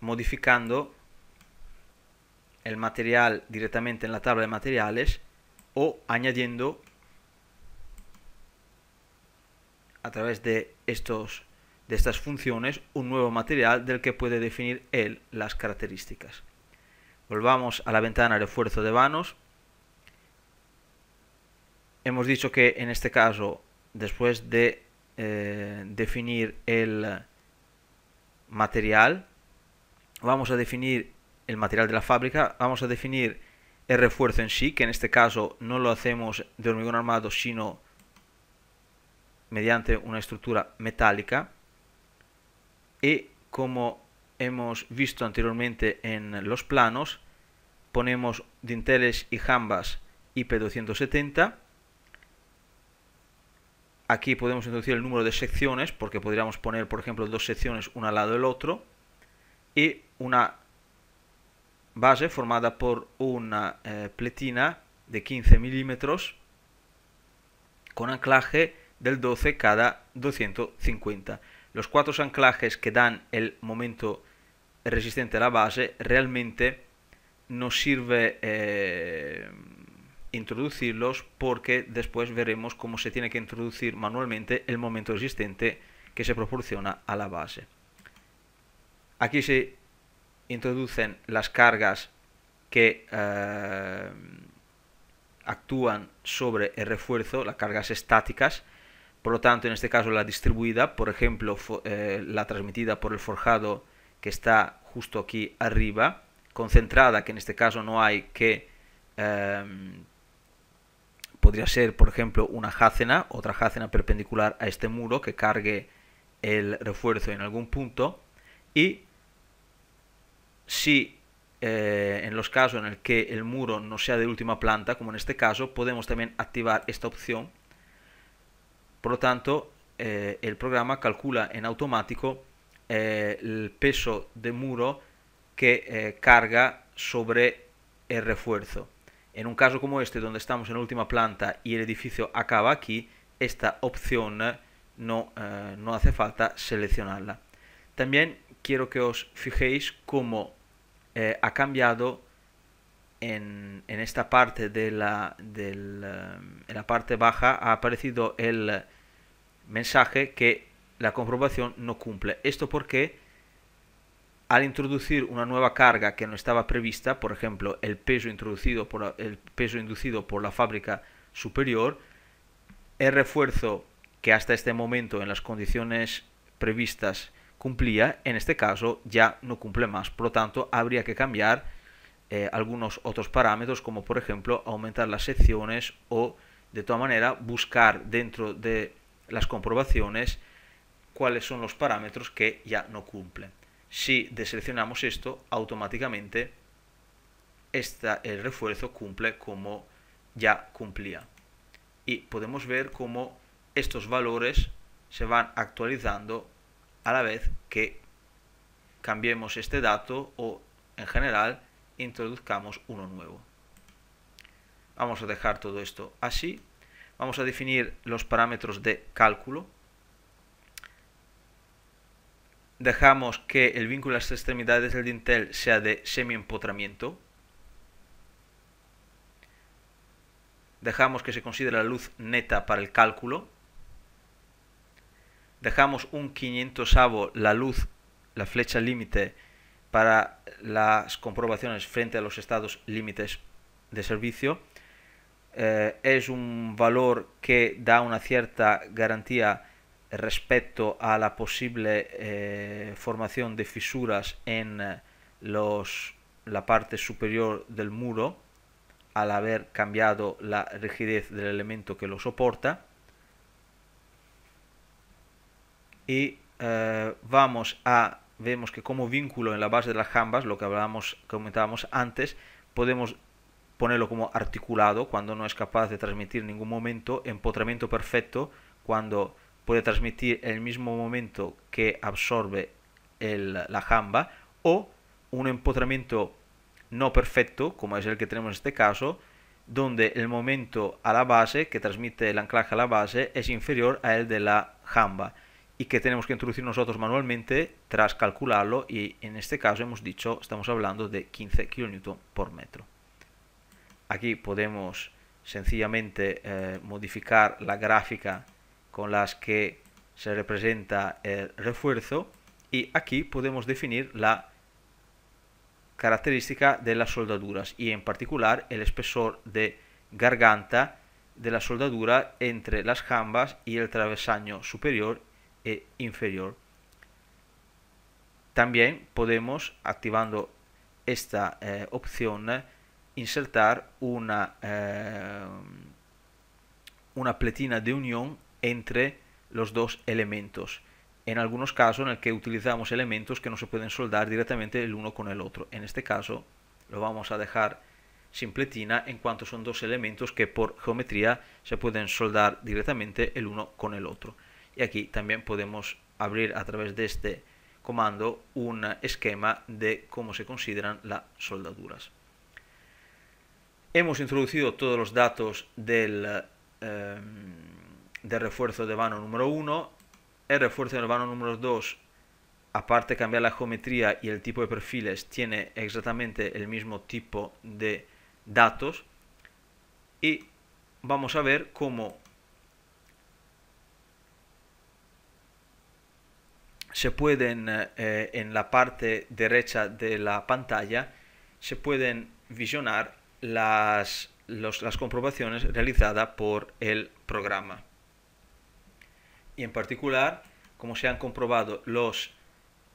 modificando el material directamente en la tabla de materiales o añadiendo a través de, estos, de estas funciones un nuevo material del que puede definir él las características. Volvamos a la ventana refuerzo de vanos. Hemos dicho que en este caso después de eh, definir el material, vamos a definir el material de la fábrica, vamos a definir el refuerzo en sí, que en este caso no lo hacemos de hormigón armado, sino mediante una estructura metálica. Y como hemos visto anteriormente en los planos, ponemos dinteles y jambas IP270 Aquí podemos introducir el número de secciones, porque podríamos poner, por ejemplo, dos secciones una al lado del otro, y una base formada por una eh, pletina de 15 milímetros con anclaje del 12 cada 250. Los cuatro anclajes que dan el momento resistente a la base realmente nos sirve eh, introducirlos porque después veremos cómo se tiene que introducir manualmente el momento existente que se proporciona a la base. Aquí se introducen las cargas que eh, actúan sobre el refuerzo, las cargas estáticas, por lo tanto en este caso la distribuida, por ejemplo eh, la transmitida por el forjado que está justo aquí arriba, concentrada, que en este caso no hay que eh, Podría ser, por ejemplo, una jácena, otra jácena perpendicular a este muro que cargue el refuerzo en algún punto. Y si eh, en los casos en el que el muro no sea de última planta, como en este caso, podemos también activar esta opción. Por lo tanto, eh, el programa calcula en automático eh, el peso de muro que carga sobre el refuerzo. En un caso como este, donde estamos en la última planta y el edificio acaba aquí, esta opción eh, no, eh, no hace falta seleccionarla. También quiero que os fijéis cómo eh, ha cambiado en, esta parte de la, del, la parte baja, ha aparecido el mensaje que la comprobación no cumple. Esto porque al introducir una nueva carga que no estaba prevista, por ejemplo, el peso introducido por inducido por la fábrica superior, el refuerzo que hasta este momento en las condiciones previstas cumplía, en este caso ya no cumple más. Por lo tanto, habría que cambiar eh, algunos otros parámetros, como por ejemplo aumentar las secciones o de toda manera buscar dentro de las comprobaciones cuáles son los parámetros que ya no cumplen. Si deseleccionamos esto, automáticamente el refuerzo cumple como ya cumplía. Y podemos ver cómo estos valores se van actualizando a la vez que cambiemos este dato o en general introduzcamos uno nuevo. Vamos a dejar todo esto así. Vamos a definir los parámetros de cálculo dejamos que el vínculo a las extremidades del dintel sea de semi-empotramiento. Dejamos que se considere la luz neta para el cálculo. Dejamos un 500 avo la luz, la flecha límite para las comprobaciones frente a los estados límites de servicio. Eh, es un valor que da una cierta garantía respecto a la posible eh, formación de fisuras en eh, los, la parte superior del muro al haber cambiado la rigidez del elemento que lo soporta y eh, vamos a vemos que como vínculo en la base de las jambas lo que hablábamos comentábamos antes podemos ponerlo como articulado cuando no es capaz de transmitir ningún momento empotramiento perfecto cuando puede transmitir el mismo momento que absorbe la jamba o un empotramiento no perfecto, como es el que tenemos en este caso, donde el momento a la base que transmite el anclaje a la base es inferior a el de la jamba y que tenemos que introducir nosotros manualmente tras calcularlo y en este caso hemos dicho, estamos hablando de 15 kN por metro. Aquí podemos sencillamente eh, modificar la gráfica con las que se representa el refuerzo y aquí podemos definir la característica de las soldaduras y en particular el espesor de garganta de la soldadura entre las jambas y el travesaño superior e inferior. También podemos, activando esta eh, opción, insertar una, eh, una pletina de unión entre los dos elementos. En algunos casos en el que utilizamos elementos que no se pueden soldar directamente el uno con el otro. En este caso lo vamos a dejar simpletina en cuanto son dos elementos que por geometría se pueden soldar directamente el uno con el otro. Y aquí también podemos abrir a través de este comando un esquema de cómo se consideran las soldaduras. Hemos introducido todos los datos del... Eh, de refuerzo de vano número 1, el refuerzo de vano número 2, aparte de cambiar la geometría y el tipo de perfiles, tiene exactamente el mismo tipo de datos. Y vamos a ver cómo se pueden eh, en la parte derecha de la pantalla se pueden visionar las comprobaciones realizadas por el programa y en particular, como se han comprobado los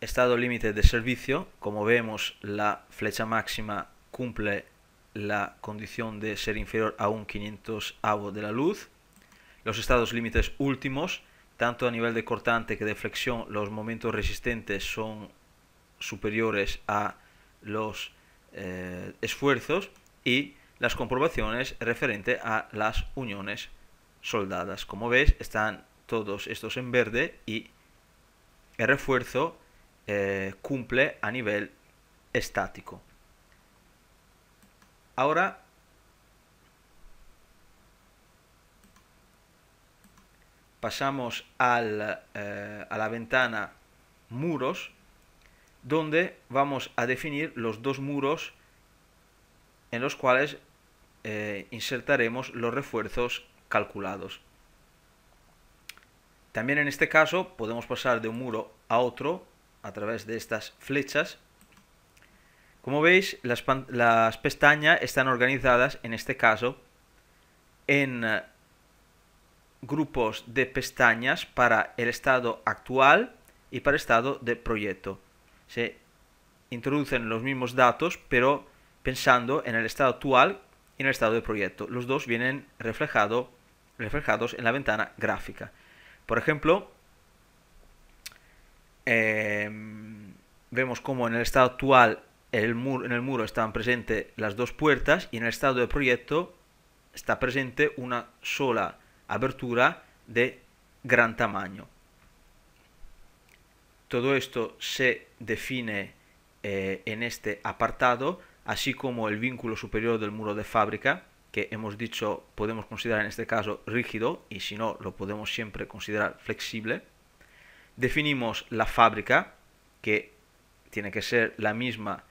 estados límites de servicio, como vemos la flecha máxima cumple la condición de ser inferior a un 500 avo de la luz, los estados límites últimos, tanto a nivel de cortante que de flexión, los momentos resistentes son superiores a los eh, esfuerzos y las comprobaciones referente a las uniones soldadas. Como veis, están todos estos en verde y el refuerzo eh, cumple a nivel estático. Ahora pasamos eh, a la ventana muros donde vamos a definir los dos muros en los cuales eh, insertaremos los refuerzos calculados. También en este caso podemos pasar de un muro a otro a través de estas flechas. Como veis, las, pestañas están organizadas, en este caso, en eh, grupos de pestañas para el estado actual y para el estado de proyecto. Se introducen los mismos datos, pero pensando en el estado actual y en el estado de proyecto. Los dos vienen reflejados en la ventana gráfica. Por ejemplo, em, vemos como en el estado actual en el muro están presentes las dos puertas y en el estado de proyecto está presente una sola abertura de gran tamaño. Todo esto se define eh, en este apartado, así como el vínculo superior del muro de fábrica, que hemos dicho podemos considerar en este caso rígido y si no lo podemos siempre considerar flexible. Definimos la fábrica que tiene que ser la misma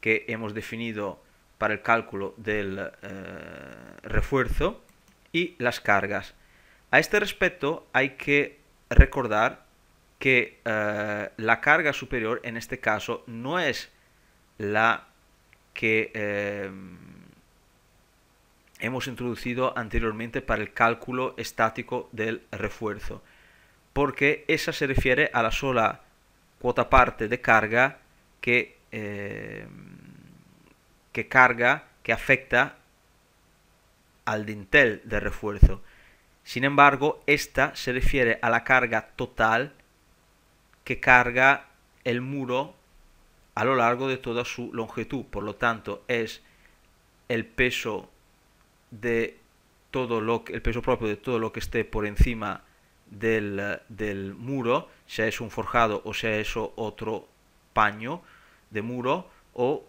que hemos definido para el cálculo del eh, refuerzo y las cargas. A este respecto hay que recordar que eh, la carga superior en este caso no es la que eh, hemos introducido anteriormente para el cálculo estático del refuerzo, porque esa se refiere a la sola cuota parte de carga que, eh, carga, que afecta al dintel de refuerzo. Sin embargo, esta se refiere a la carga total que carga el muro a lo largo de toda su longitud. Por lo tanto, es el peso de todo lo que, el peso propio de todo lo que esté por encima del, del muro, sea es un forjado o sea eso otro paño de muro o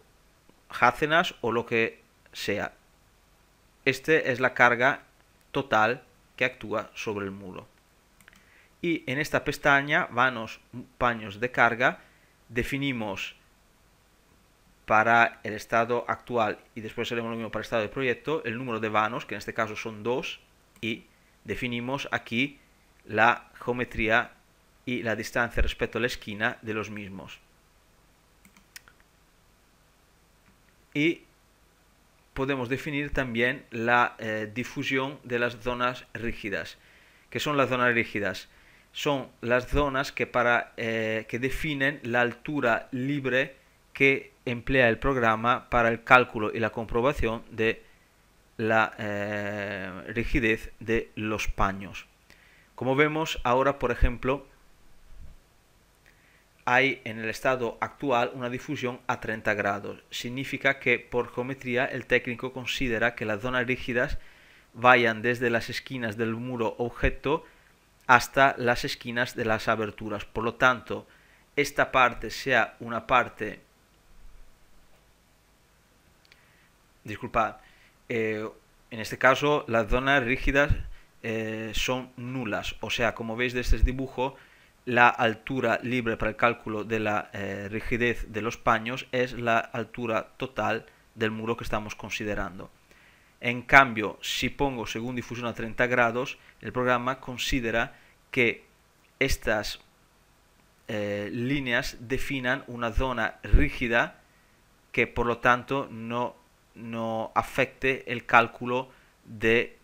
jácenas o lo que sea. Esta es la carga total que actúa sobre el muro. Y en esta pestaña, vanos, paños de carga, definimos para el estado actual y después haremos lo mismo para el estado de proyecto, el número de vanos, que en este caso son dos, y definimos aquí la geometría y la distancia respecto a la esquina de los mismos. Y podemos definir también la eh, difusión de las zonas rígidas. que son las zonas rígidas? Son las zonas que, para, eh, que definen la altura libre que emplea el programa para el cálculo y la comprobación de la eh, rigidez de los paños. Como vemos ahora, por ejemplo, hay en el estado actual una difusión a 30 grados. Significa que por geometría el técnico considera que las zonas rígidas vayan desde las esquinas del muro objeto hasta las esquinas de las aberturas. Por lo tanto, esta parte sea una parte Disculpa. Eh, en este caso las zonas rígidas eh, son nulas, o sea, como veis de este dibujo, la altura libre para el cálculo de la eh, rigidez de los paños es la altura total del muro que estamos considerando. En cambio, si pongo según difusión a 30 grados, el programa considera que estas líneas definan una zona rígida que por lo tanto no no afecte el cálculo de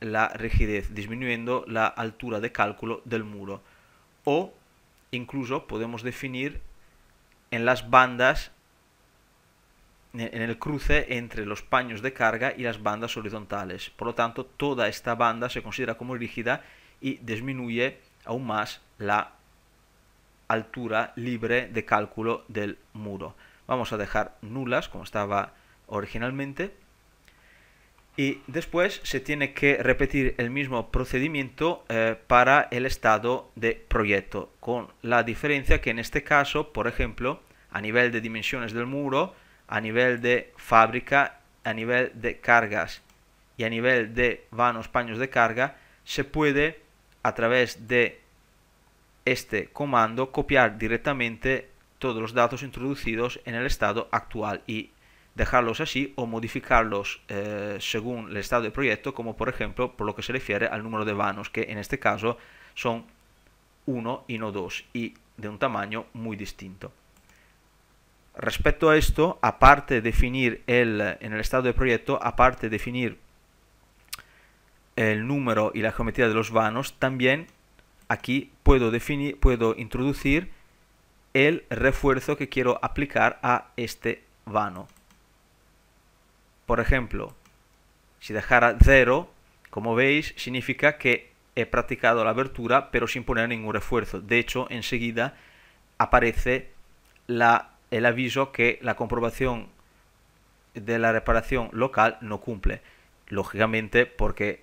la rigidez, disminuyendo la altura de cálculo del muro. O incluso podemos definir en las bandas, en el cruce entre los paños de carga y las bandas horizontales. Por lo tanto, toda esta banda se considera como rígida y disminuye aún más la altura libre de cálculo del muro. Vamos a dejar nulas, como estaba originalmente. Y después se tiene que repetir el mismo procedimiento eh, para el estado de proyecto, con la diferencia que en este caso, por ejemplo, a nivel de dimensiones del muro, a nivel de fábrica, a nivel de cargas y a nivel de vanos paños de carga, se puede a través de este comando copiar directamente todos los datos introducidos en el estado actual y dejarlos así o modificarlos eh, según el estado del proyecto, como por ejemplo por lo que se refiere al número de vanos, que en este caso son uno y no dos, y de un tamaño muy distinto. Respecto a esto, aparte de definir el, en el estado de proyecto, aparte de definir el número y la geometría de los vanos, también aquí puedo, definir, puedo introducir el refuerzo que quiero aplicar a este vano. Por ejemplo, si dejara 0, como veis, significa que he practicado la abertura pero sin poner ningún refuerzo. De hecho, enseguida aparece el aviso que la comprobación de la reparación local no cumple. Lógicamente, porque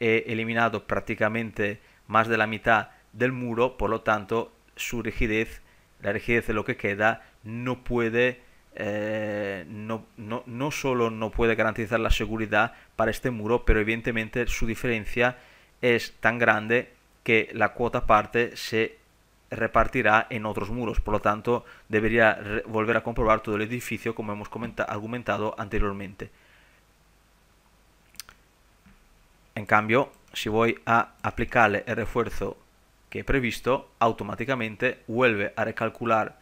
he eliminado prácticamente más de la mitad del muro, por lo tanto, su rigidez, la rigidez de lo que queda, no puede eh, no, no, no, solo no puede garantizar la seguridad para este muro, pero evidentemente su diferencia es tan grande que la cuota parte se repartirá en otros muros, por lo tanto debería volver a comprobar todo el edificio como hemos argumentado anteriormente. En cambio, si voy a aplicarle el refuerzo que he previsto, automáticamente vuelve a recalcular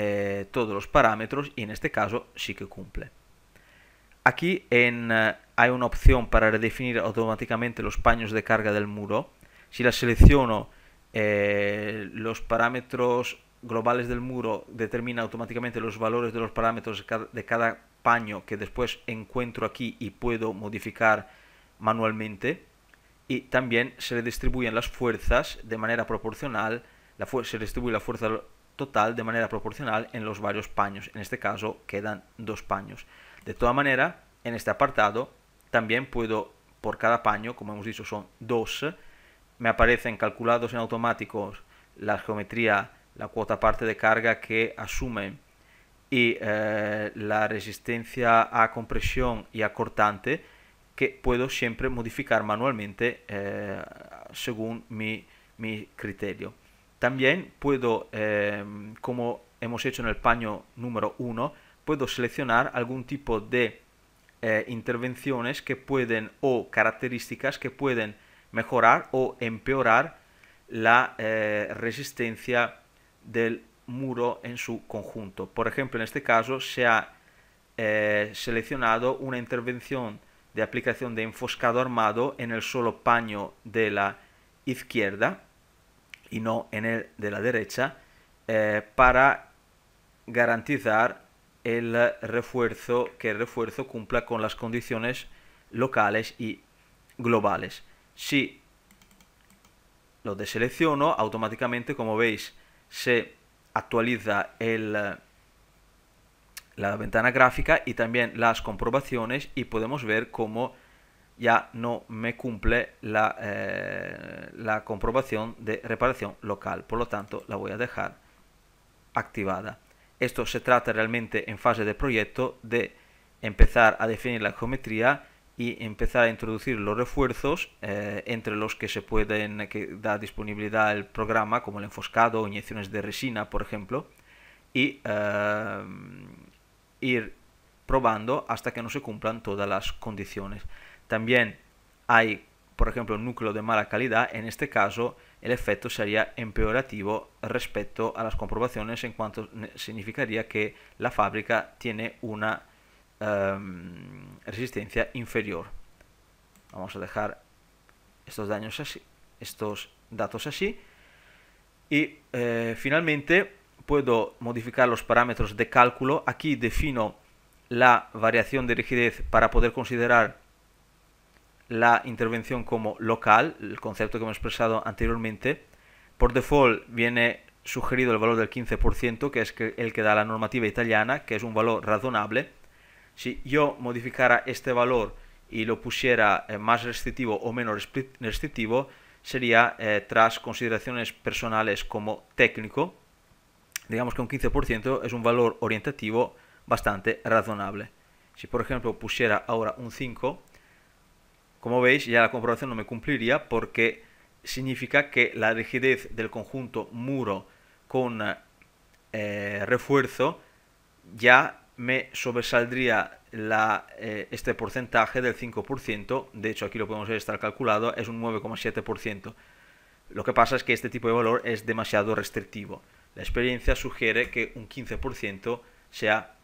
eh, todos los parámetros y en este caso sí que cumple. Aquí en, eh, hay una opción para redefinir automáticamente los paños de carga del muro. Si la selecciono, eh, los parámetros globales del muro determina automáticamente los valores de los parámetros de cada, paño que después encuentro aquí y puedo modificar manualmente y también se le distribuyen las fuerzas de manera proporcional, la se distribuye la fuerza total de manera proporcional en los varios paños. En este caso quedan dos paños. De toda manera, en este apartado también puedo, por cada paño, como hemos dicho, son dos, me aparecen calculados en automáticos la geometría, la cuota parte de carga que asumen y eh, la resistencia a compresión y a cortante que puedo siempre modificar manualmente eh, según mi criterio. También puedo, em, como hemos hecho en el paño número 1, puedo seleccionar algún tipo de eh, intervenciones que pueden o características que pueden mejorar o empeorar la eh, resistencia del muro en su conjunto. Por ejemplo, en este caso se ha eh, seleccionado una intervención de aplicación de enfoscado armado en el solo paño de la izquierda y no en el de la derecha eh, para garantizar el refuerzo, que el refuerzo cumpla con las condiciones locales y globales. Si lo deselecciono, automáticamente, como veis, se actualiza el, la ventana gráfica y también las comprobaciones y podemos ver cómo ya no me cumple la, eh, la comprobación de reparación local. Por lo tanto, la voy a dejar activada. Esto se trata realmente en fase de proyecto de empezar a definir la geometría y empezar a introducir los refuerzos eh, entre los que se pueden eh, que da disponibilidad el programa, como el enfoscado o inyecciones de resina, por ejemplo, y ir probando hasta que no se cumplan todas las condiciones también hay, por ejemplo, un núcleo de mala calidad, en este caso el efecto sería empeorativo respecto a las comprobaciones en cuanto significaría que la fábrica tiene una em, resistencia inferior. Vamos a dejar estos, daños así, estos datos así. Y eh, finalmente puedo modificar los parámetros de cálculo. Aquí defino la variación de rigidez para poder considerar la intervención como local, el concepto que hemos expresado anteriormente. Por default viene sugerido el valor del 15%, que es el que da la normativa italiana, que es un valor razonable. Si yo modificara este valor y lo pusiera eh, más restrictivo o menos restrictivo, sería eh, tras consideraciones personales como técnico. Digamos que un 15% es un valor orientativo bastante razonable. Si por ejemplo pusiera ahora un 5, como veis, ya la comprobación no me cumpliría porque significa que la rigidez del conjunto muro con eh, refuerzo ya me sobresaldría eh, este porcentaje del 5%, de hecho aquí lo podemos estar calculado, es un 9,7%. Lo que pasa es que este tipo de valor es demasiado restrictivo. La experiencia sugiere que un 15% sea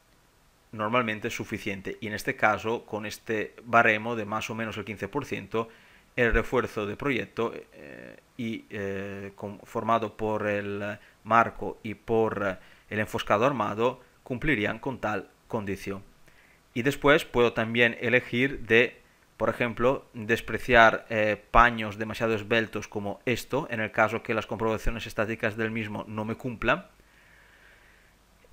normalmente es suficiente y en este caso con este baremo de más o menos el 15% el refuerzo de proyecto eh, y, eh, formado por el marco y por el enfoscado armado cumplirían con tal condición. Y después puedo también elegir de, por ejemplo, despreciar eh, paños demasiado esbeltos como esto, en el caso que las comprobaciones estáticas del mismo no me cumplan,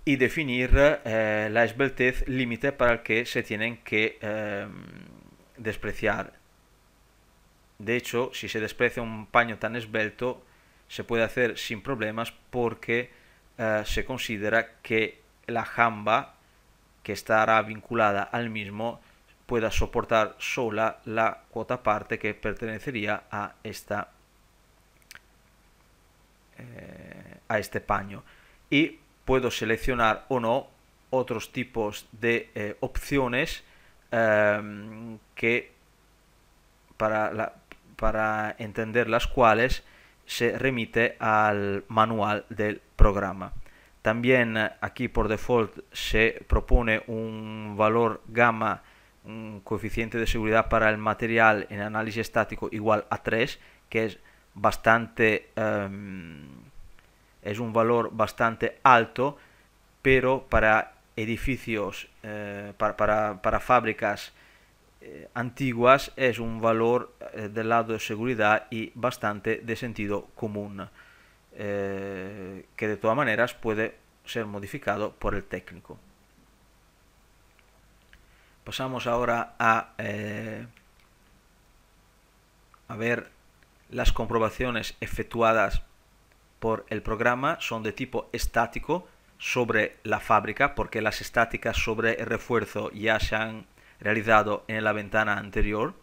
y definir eh, la esbeltez límite para el que se tienen que eh, despreciar. De hecho, si se desprecia un paño tan esbelto, se puede hacer sin problemas porque eh, se considera que la jamba que estará vinculada al mismo pueda soportar sola la cuota parte que pertenecería a esta a este paño y puedo seleccionar o no otros tipos de eh, opciones em, que para, para entender las cuales se remite al manual del programa. También eh, aquí por default se propone un valor gamma, un coeficiente de seguridad para el material en análisis estático igual a 3, que es bastante... Em, es un valor bastante alto, pero para edificios, eh, para, fábricas eh, antiguas es un valor eh, del lado de seguridad y bastante de sentido común, que de todas maneras puede ser modificado por el técnico. Pasamos ahora a, a ver las comprobaciones efectuadas por el programa son de tipo estático sobre la fábrica, porque las estáticas sobre el refuerzo ya se han realizado en la ventana anterior,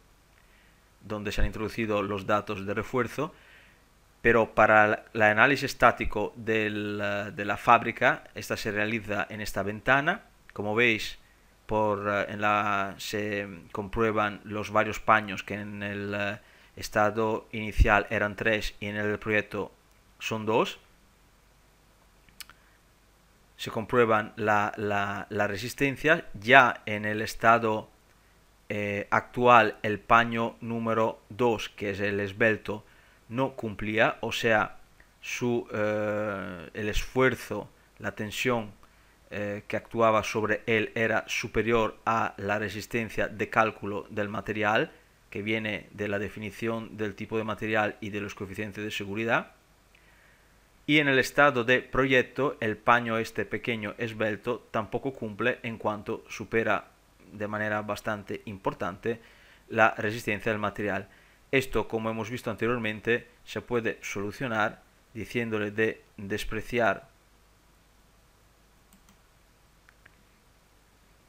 donde se han introducido los datos de refuerzo, pero para el análisis estático de la fábrica, esta se realiza en esta ventana, como veis, por, en la, se comprueban los varios paños que en el eh, estado inicial eran tres y en el proyecto son dos, se comprueban la, resistencia, ya en el estado eh, actual el paño número 2, que es el esbelto, no cumplía, o sea, su, eh, el esfuerzo, la tensión eh, que actuaba sobre él era superior a la resistencia de cálculo del material, que viene de la definición del tipo de material y de los coeficientes de seguridad y en el estado de proyecto el paño este pequeño esbelto tampoco cumple en cuanto supera de manera bastante importante la resistencia del material. Esto, como hemos visto anteriormente, se puede solucionar diciéndole de despreciar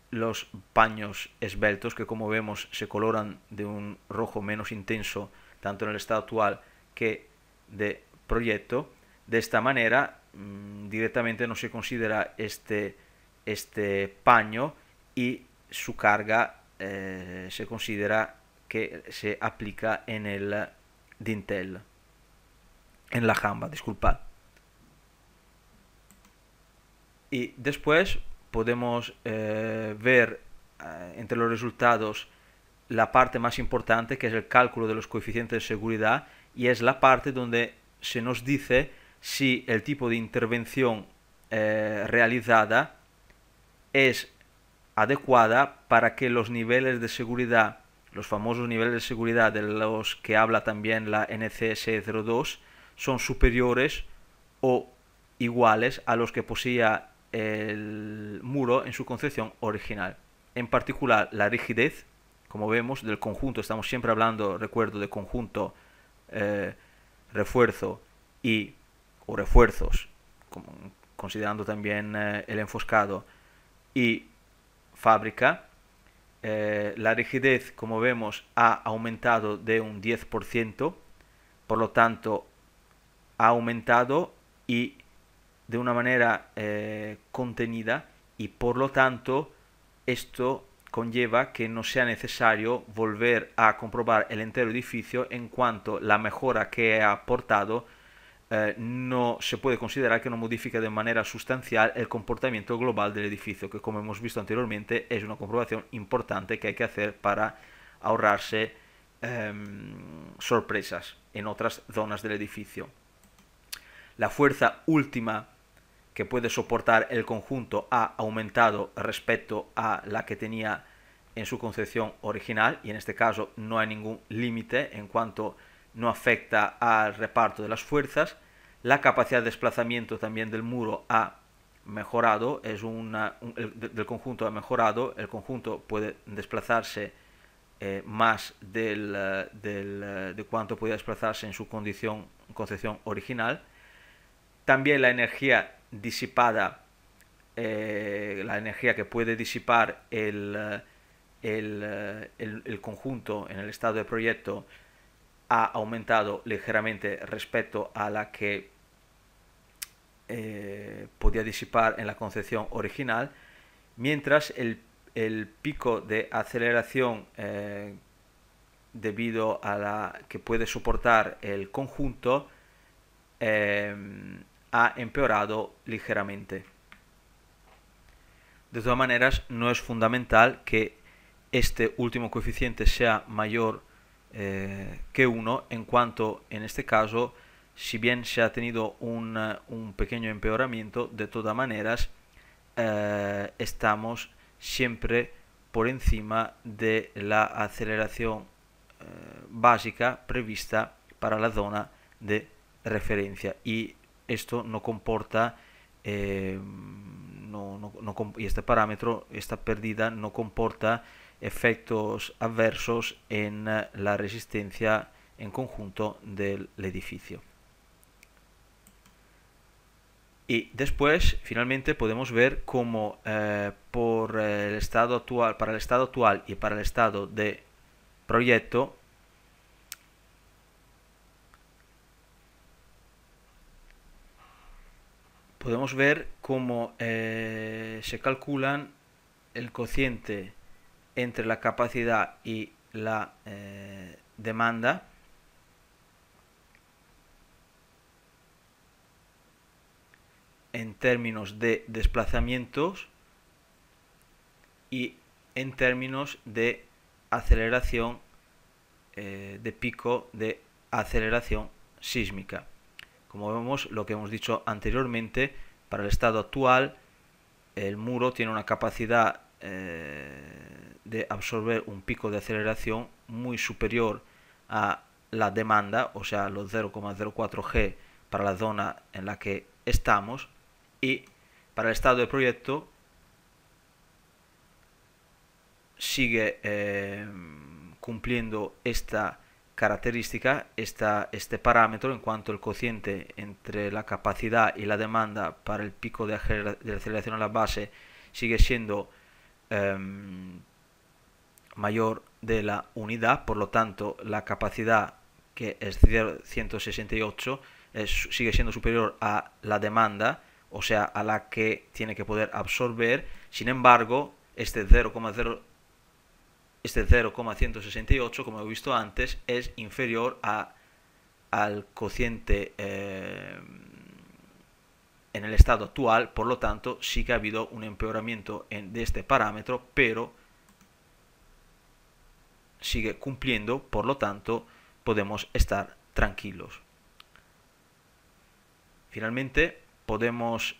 los paños esbeltos que como vemos se coloran de un rojo menos intenso tanto en el estado actual que de proyecto de esta manera mm, directamente no se considera este, este paño y su carga eh, se considera que se aplica en el dintel, en la jamba, disculpad. Y después podemos eh, ver eh, entre los resultados la parte más importante que es el cálculo de los coeficientes de seguridad y es la parte donde se nos dice si el tipo de intervención eh, realizada es adecuada para que los niveles de seguridad, los famosos niveles de seguridad de los que habla también la NCS02, son superiores o iguales a los que poseía el muro en su concepción original. En particular, la rigidez, como vemos, del conjunto, estamos siempre hablando, recuerdo, de conjunto, eh, refuerzo y o refuerzos, considerando también eh, el enfoscado y fábrica, eh, la rigidez, como vemos, ha aumentado de un 10%, por lo tanto, ha aumentado y de una manera eh, contenida y por lo tanto esto conlleva que no sea necesario volver a comprobar el entero edificio en cuanto la mejora que ha aportado eh, no se puede considerar que no modifica de manera sustancial el comportamiento global del edificio, que como hemos visto anteriormente es una comprobación importante que hay que hacer para ahorrarse em, sorpresas en otras zonas del edificio. La fuerza última que puede soportar el conjunto ha aumentado respecto a la que tenía en su concepción original y en este caso no hay ningún límite en cuanto a no afecta al reparto de las fuerzas. La capacidad de desplazamiento también del muro ha mejorado, es el, del conjunto ha mejorado, el conjunto puede desplazarse eh, más eh, eh, de cuanto podía desplazarse en su condición, concepción original. También la energía disipada, la energía que puede disipar el conjunto en el estado de proyecto, ha aumentado ligeramente respecto a la que eh, podía disipar en la concepción original, mientras el, pico de aceleración eh, debido a la que puede soportar el conjunto eh, ha empeorado ligeramente. De todas maneras, no es fundamental que este último coeficiente sea mayor eh, que uno, en cuanto en este caso, si bien se ha tenido un, eh, pequeño empeoramiento, de todas maneras, eh, estamos siempre por encima de la aceleración básica prevista para la zona de referencia y esto no comporta y este parámetro, esta pérdida no comporta efectos adversos en eh, la resistencia en conjunto del edificio. Y después, finalmente, podemos ver cómo eh, por el estado actual, para el estado actual y para el estado de proyecto, podemos ver cómo eh, se calculan el cociente entre la capacidad y la eh, demanda en términos de desplazamientos y en términos de aceleración eh, de pico de aceleración sísmica. Como vemos lo que hemos dicho anteriormente, para el estado actual el muro tiene una capacidad eh, de absorber un pico de aceleración muy superior a la demanda, o sea, los 0,04G para la zona en la que estamos y para el estado de proyecto sigue eh, cumpliendo esta característica, esta, este parámetro en cuanto el cociente entre la capacidad y la demanda para el pico de aceleración a la base sigue siendo Em, mayor de la unidad, por lo tanto la capacidad que es 168 sigue siendo superior a la demanda, o sea, a la que tiene que poder absorber, sin embargo, este 0,0 este 0,168, como he visto antes, es inferior a, al cociente em, en el estado actual, por lo tanto, sí que ha habido un empeoramiento en, de este parámetro, pero sigue cumpliendo, por lo tanto, podemos estar tranquilos. Finalmente, podemos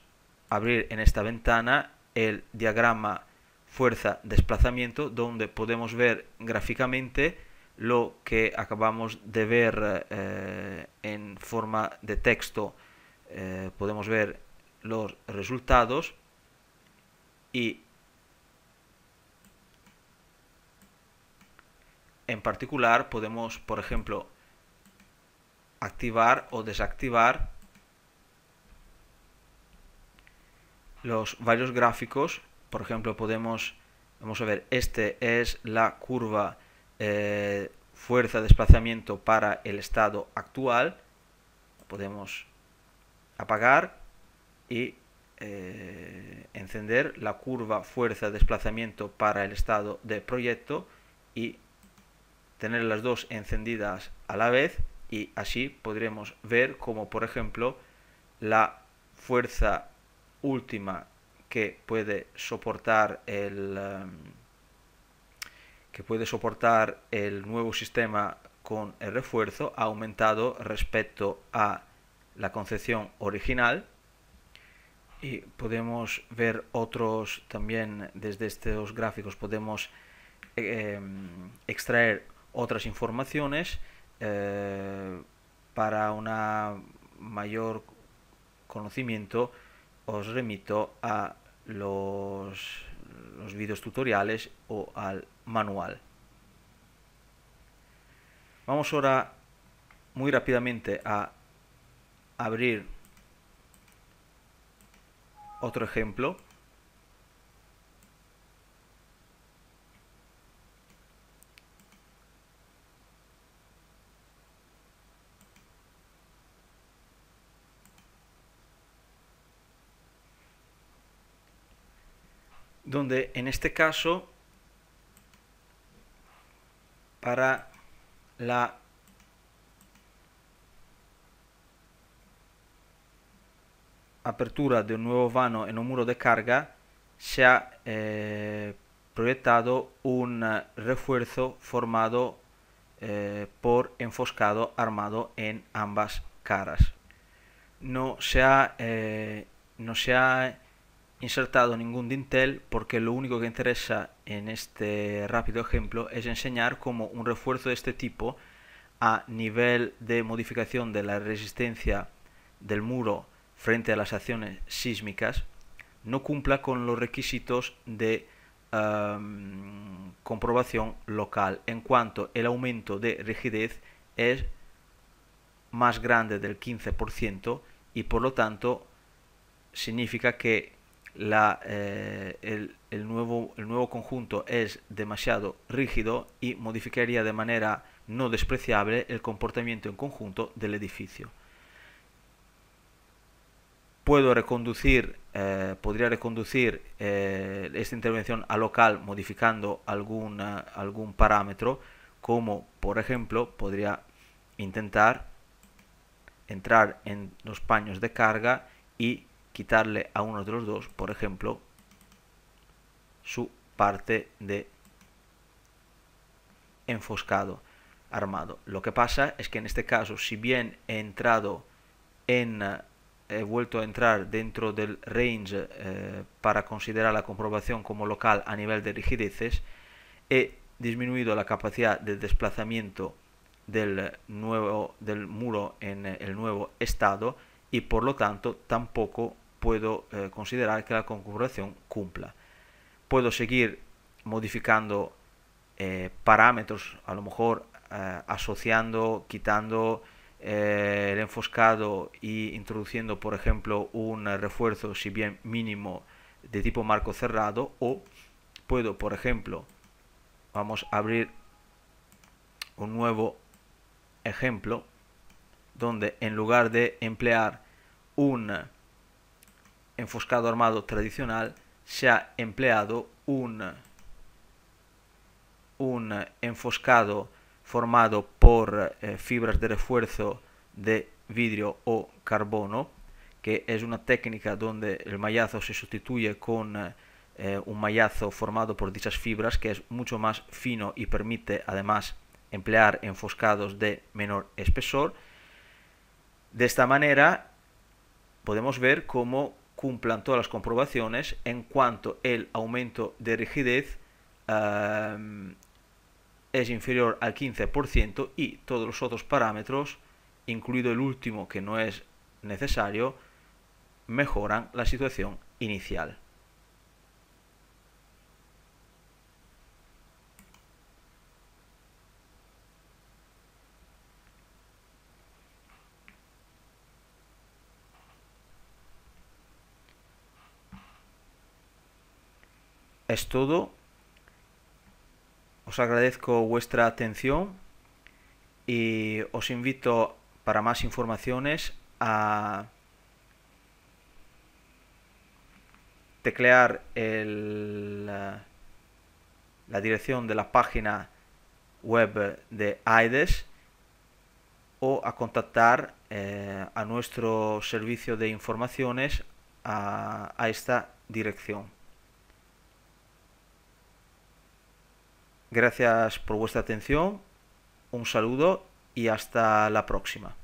abrir en esta ventana el diagrama fuerza-desplazamiento, donde podemos ver gráficamente lo que acabamos de ver eh, en forma de texto eh, podemos ver los resultados y en particular podemos, por ejemplo, activar o desactivar los varios gráficos. Por ejemplo, podemos, vamos a ver, este es la curva eh, fuerza desplazamiento para el estado actual. Podemos apagar y eh, encender la curva fuerza desplazamiento para el estado de proyecto y tener las dos encendidas a la vez y así podremos ver como por ejemplo la fuerza última que puede soportar el eh, que puede soportar el nuevo sistema con el refuerzo ha aumentado respecto a la concepción original y podemos ver otros también desde estos gráficos podemos eh, extraer otras informaciones eh, para una mayor conocimiento os remito a los, los vídeos tutoriales o al manual vamos ahora muy rápidamente a abrir otro ejemplo. donde en este caso para la apertura de un nuevo vano en un muro de carga, se ha eh, proyectado un eh, refuerzo formado eh, por enfoscado armado en ambas caras. No se ha, no se ha insertado ningún dintel porque lo único que interesa en este rápido ejemplo es enseñar cómo un refuerzo de este tipo a nivel de modificación de la resistencia del muro frente a las acciones sísmicas no cumpla con los requisitos de comprobación local en cuanto el aumento de rigidez es más grande del 15% y por lo tanto significa que la, eh, el, nuevo, el nuevo conjunto es demasiado rígido y modificaría de manera no despreciable el comportamiento en conjunto del edificio puedo reconducir, eh, podría reconducir eh, esta intervención a local modificando algún, algún parámetro, como por ejemplo podría intentar entrar en los paños de carga y quitarle a uno de los dos, por ejemplo, su parte de enfoscado armado. Lo que pasa es que en este caso, si bien he entrado en eh, he vuelto a entrar dentro del range eh, para considerar la comprobación como local a nivel de rigideces, he disminuido la capacidad de desplazamiento del, nuevo, del muro en eh, el nuevo estado y por lo tanto tampoco puedo eh, considerar que la comprobación cumpla. Puedo seguir modificando parámetros, a lo mejor asociando, quitando eh, el enfoscado y introduciendo, por ejemplo, un refuerzo, si bien mínimo, de tipo marco cerrado, o puedo, por ejemplo, vamos a abrir un nuevo ejemplo donde en lugar de emplear un enfoscado armado tradicional se ha empleado un, un enfoscado formado por eh, fibras de refuerzo de vidrio o carbono, que es una técnica donde el mallazo se sustituye con eh, un mallazo formado por dichas fibras que es mucho más fino y permite además emplear enfoscados de menor espesor. De esta manera podemos ver cómo cumplan todas las comprobaciones en cuanto el aumento de rigidez eh, es inferior al 15% y todos los otros parámetros, incluido el último que no es necesario, mejoran la situación inicial. Es todo os agradezco vuestra atención y os invito para más informaciones a teclear la dirección de la página web de AIDES o a contactar eh, a nuestro servicio de informaciones a esta dirección. Gracias por vuestra atención, un saludo y hasta la próxima.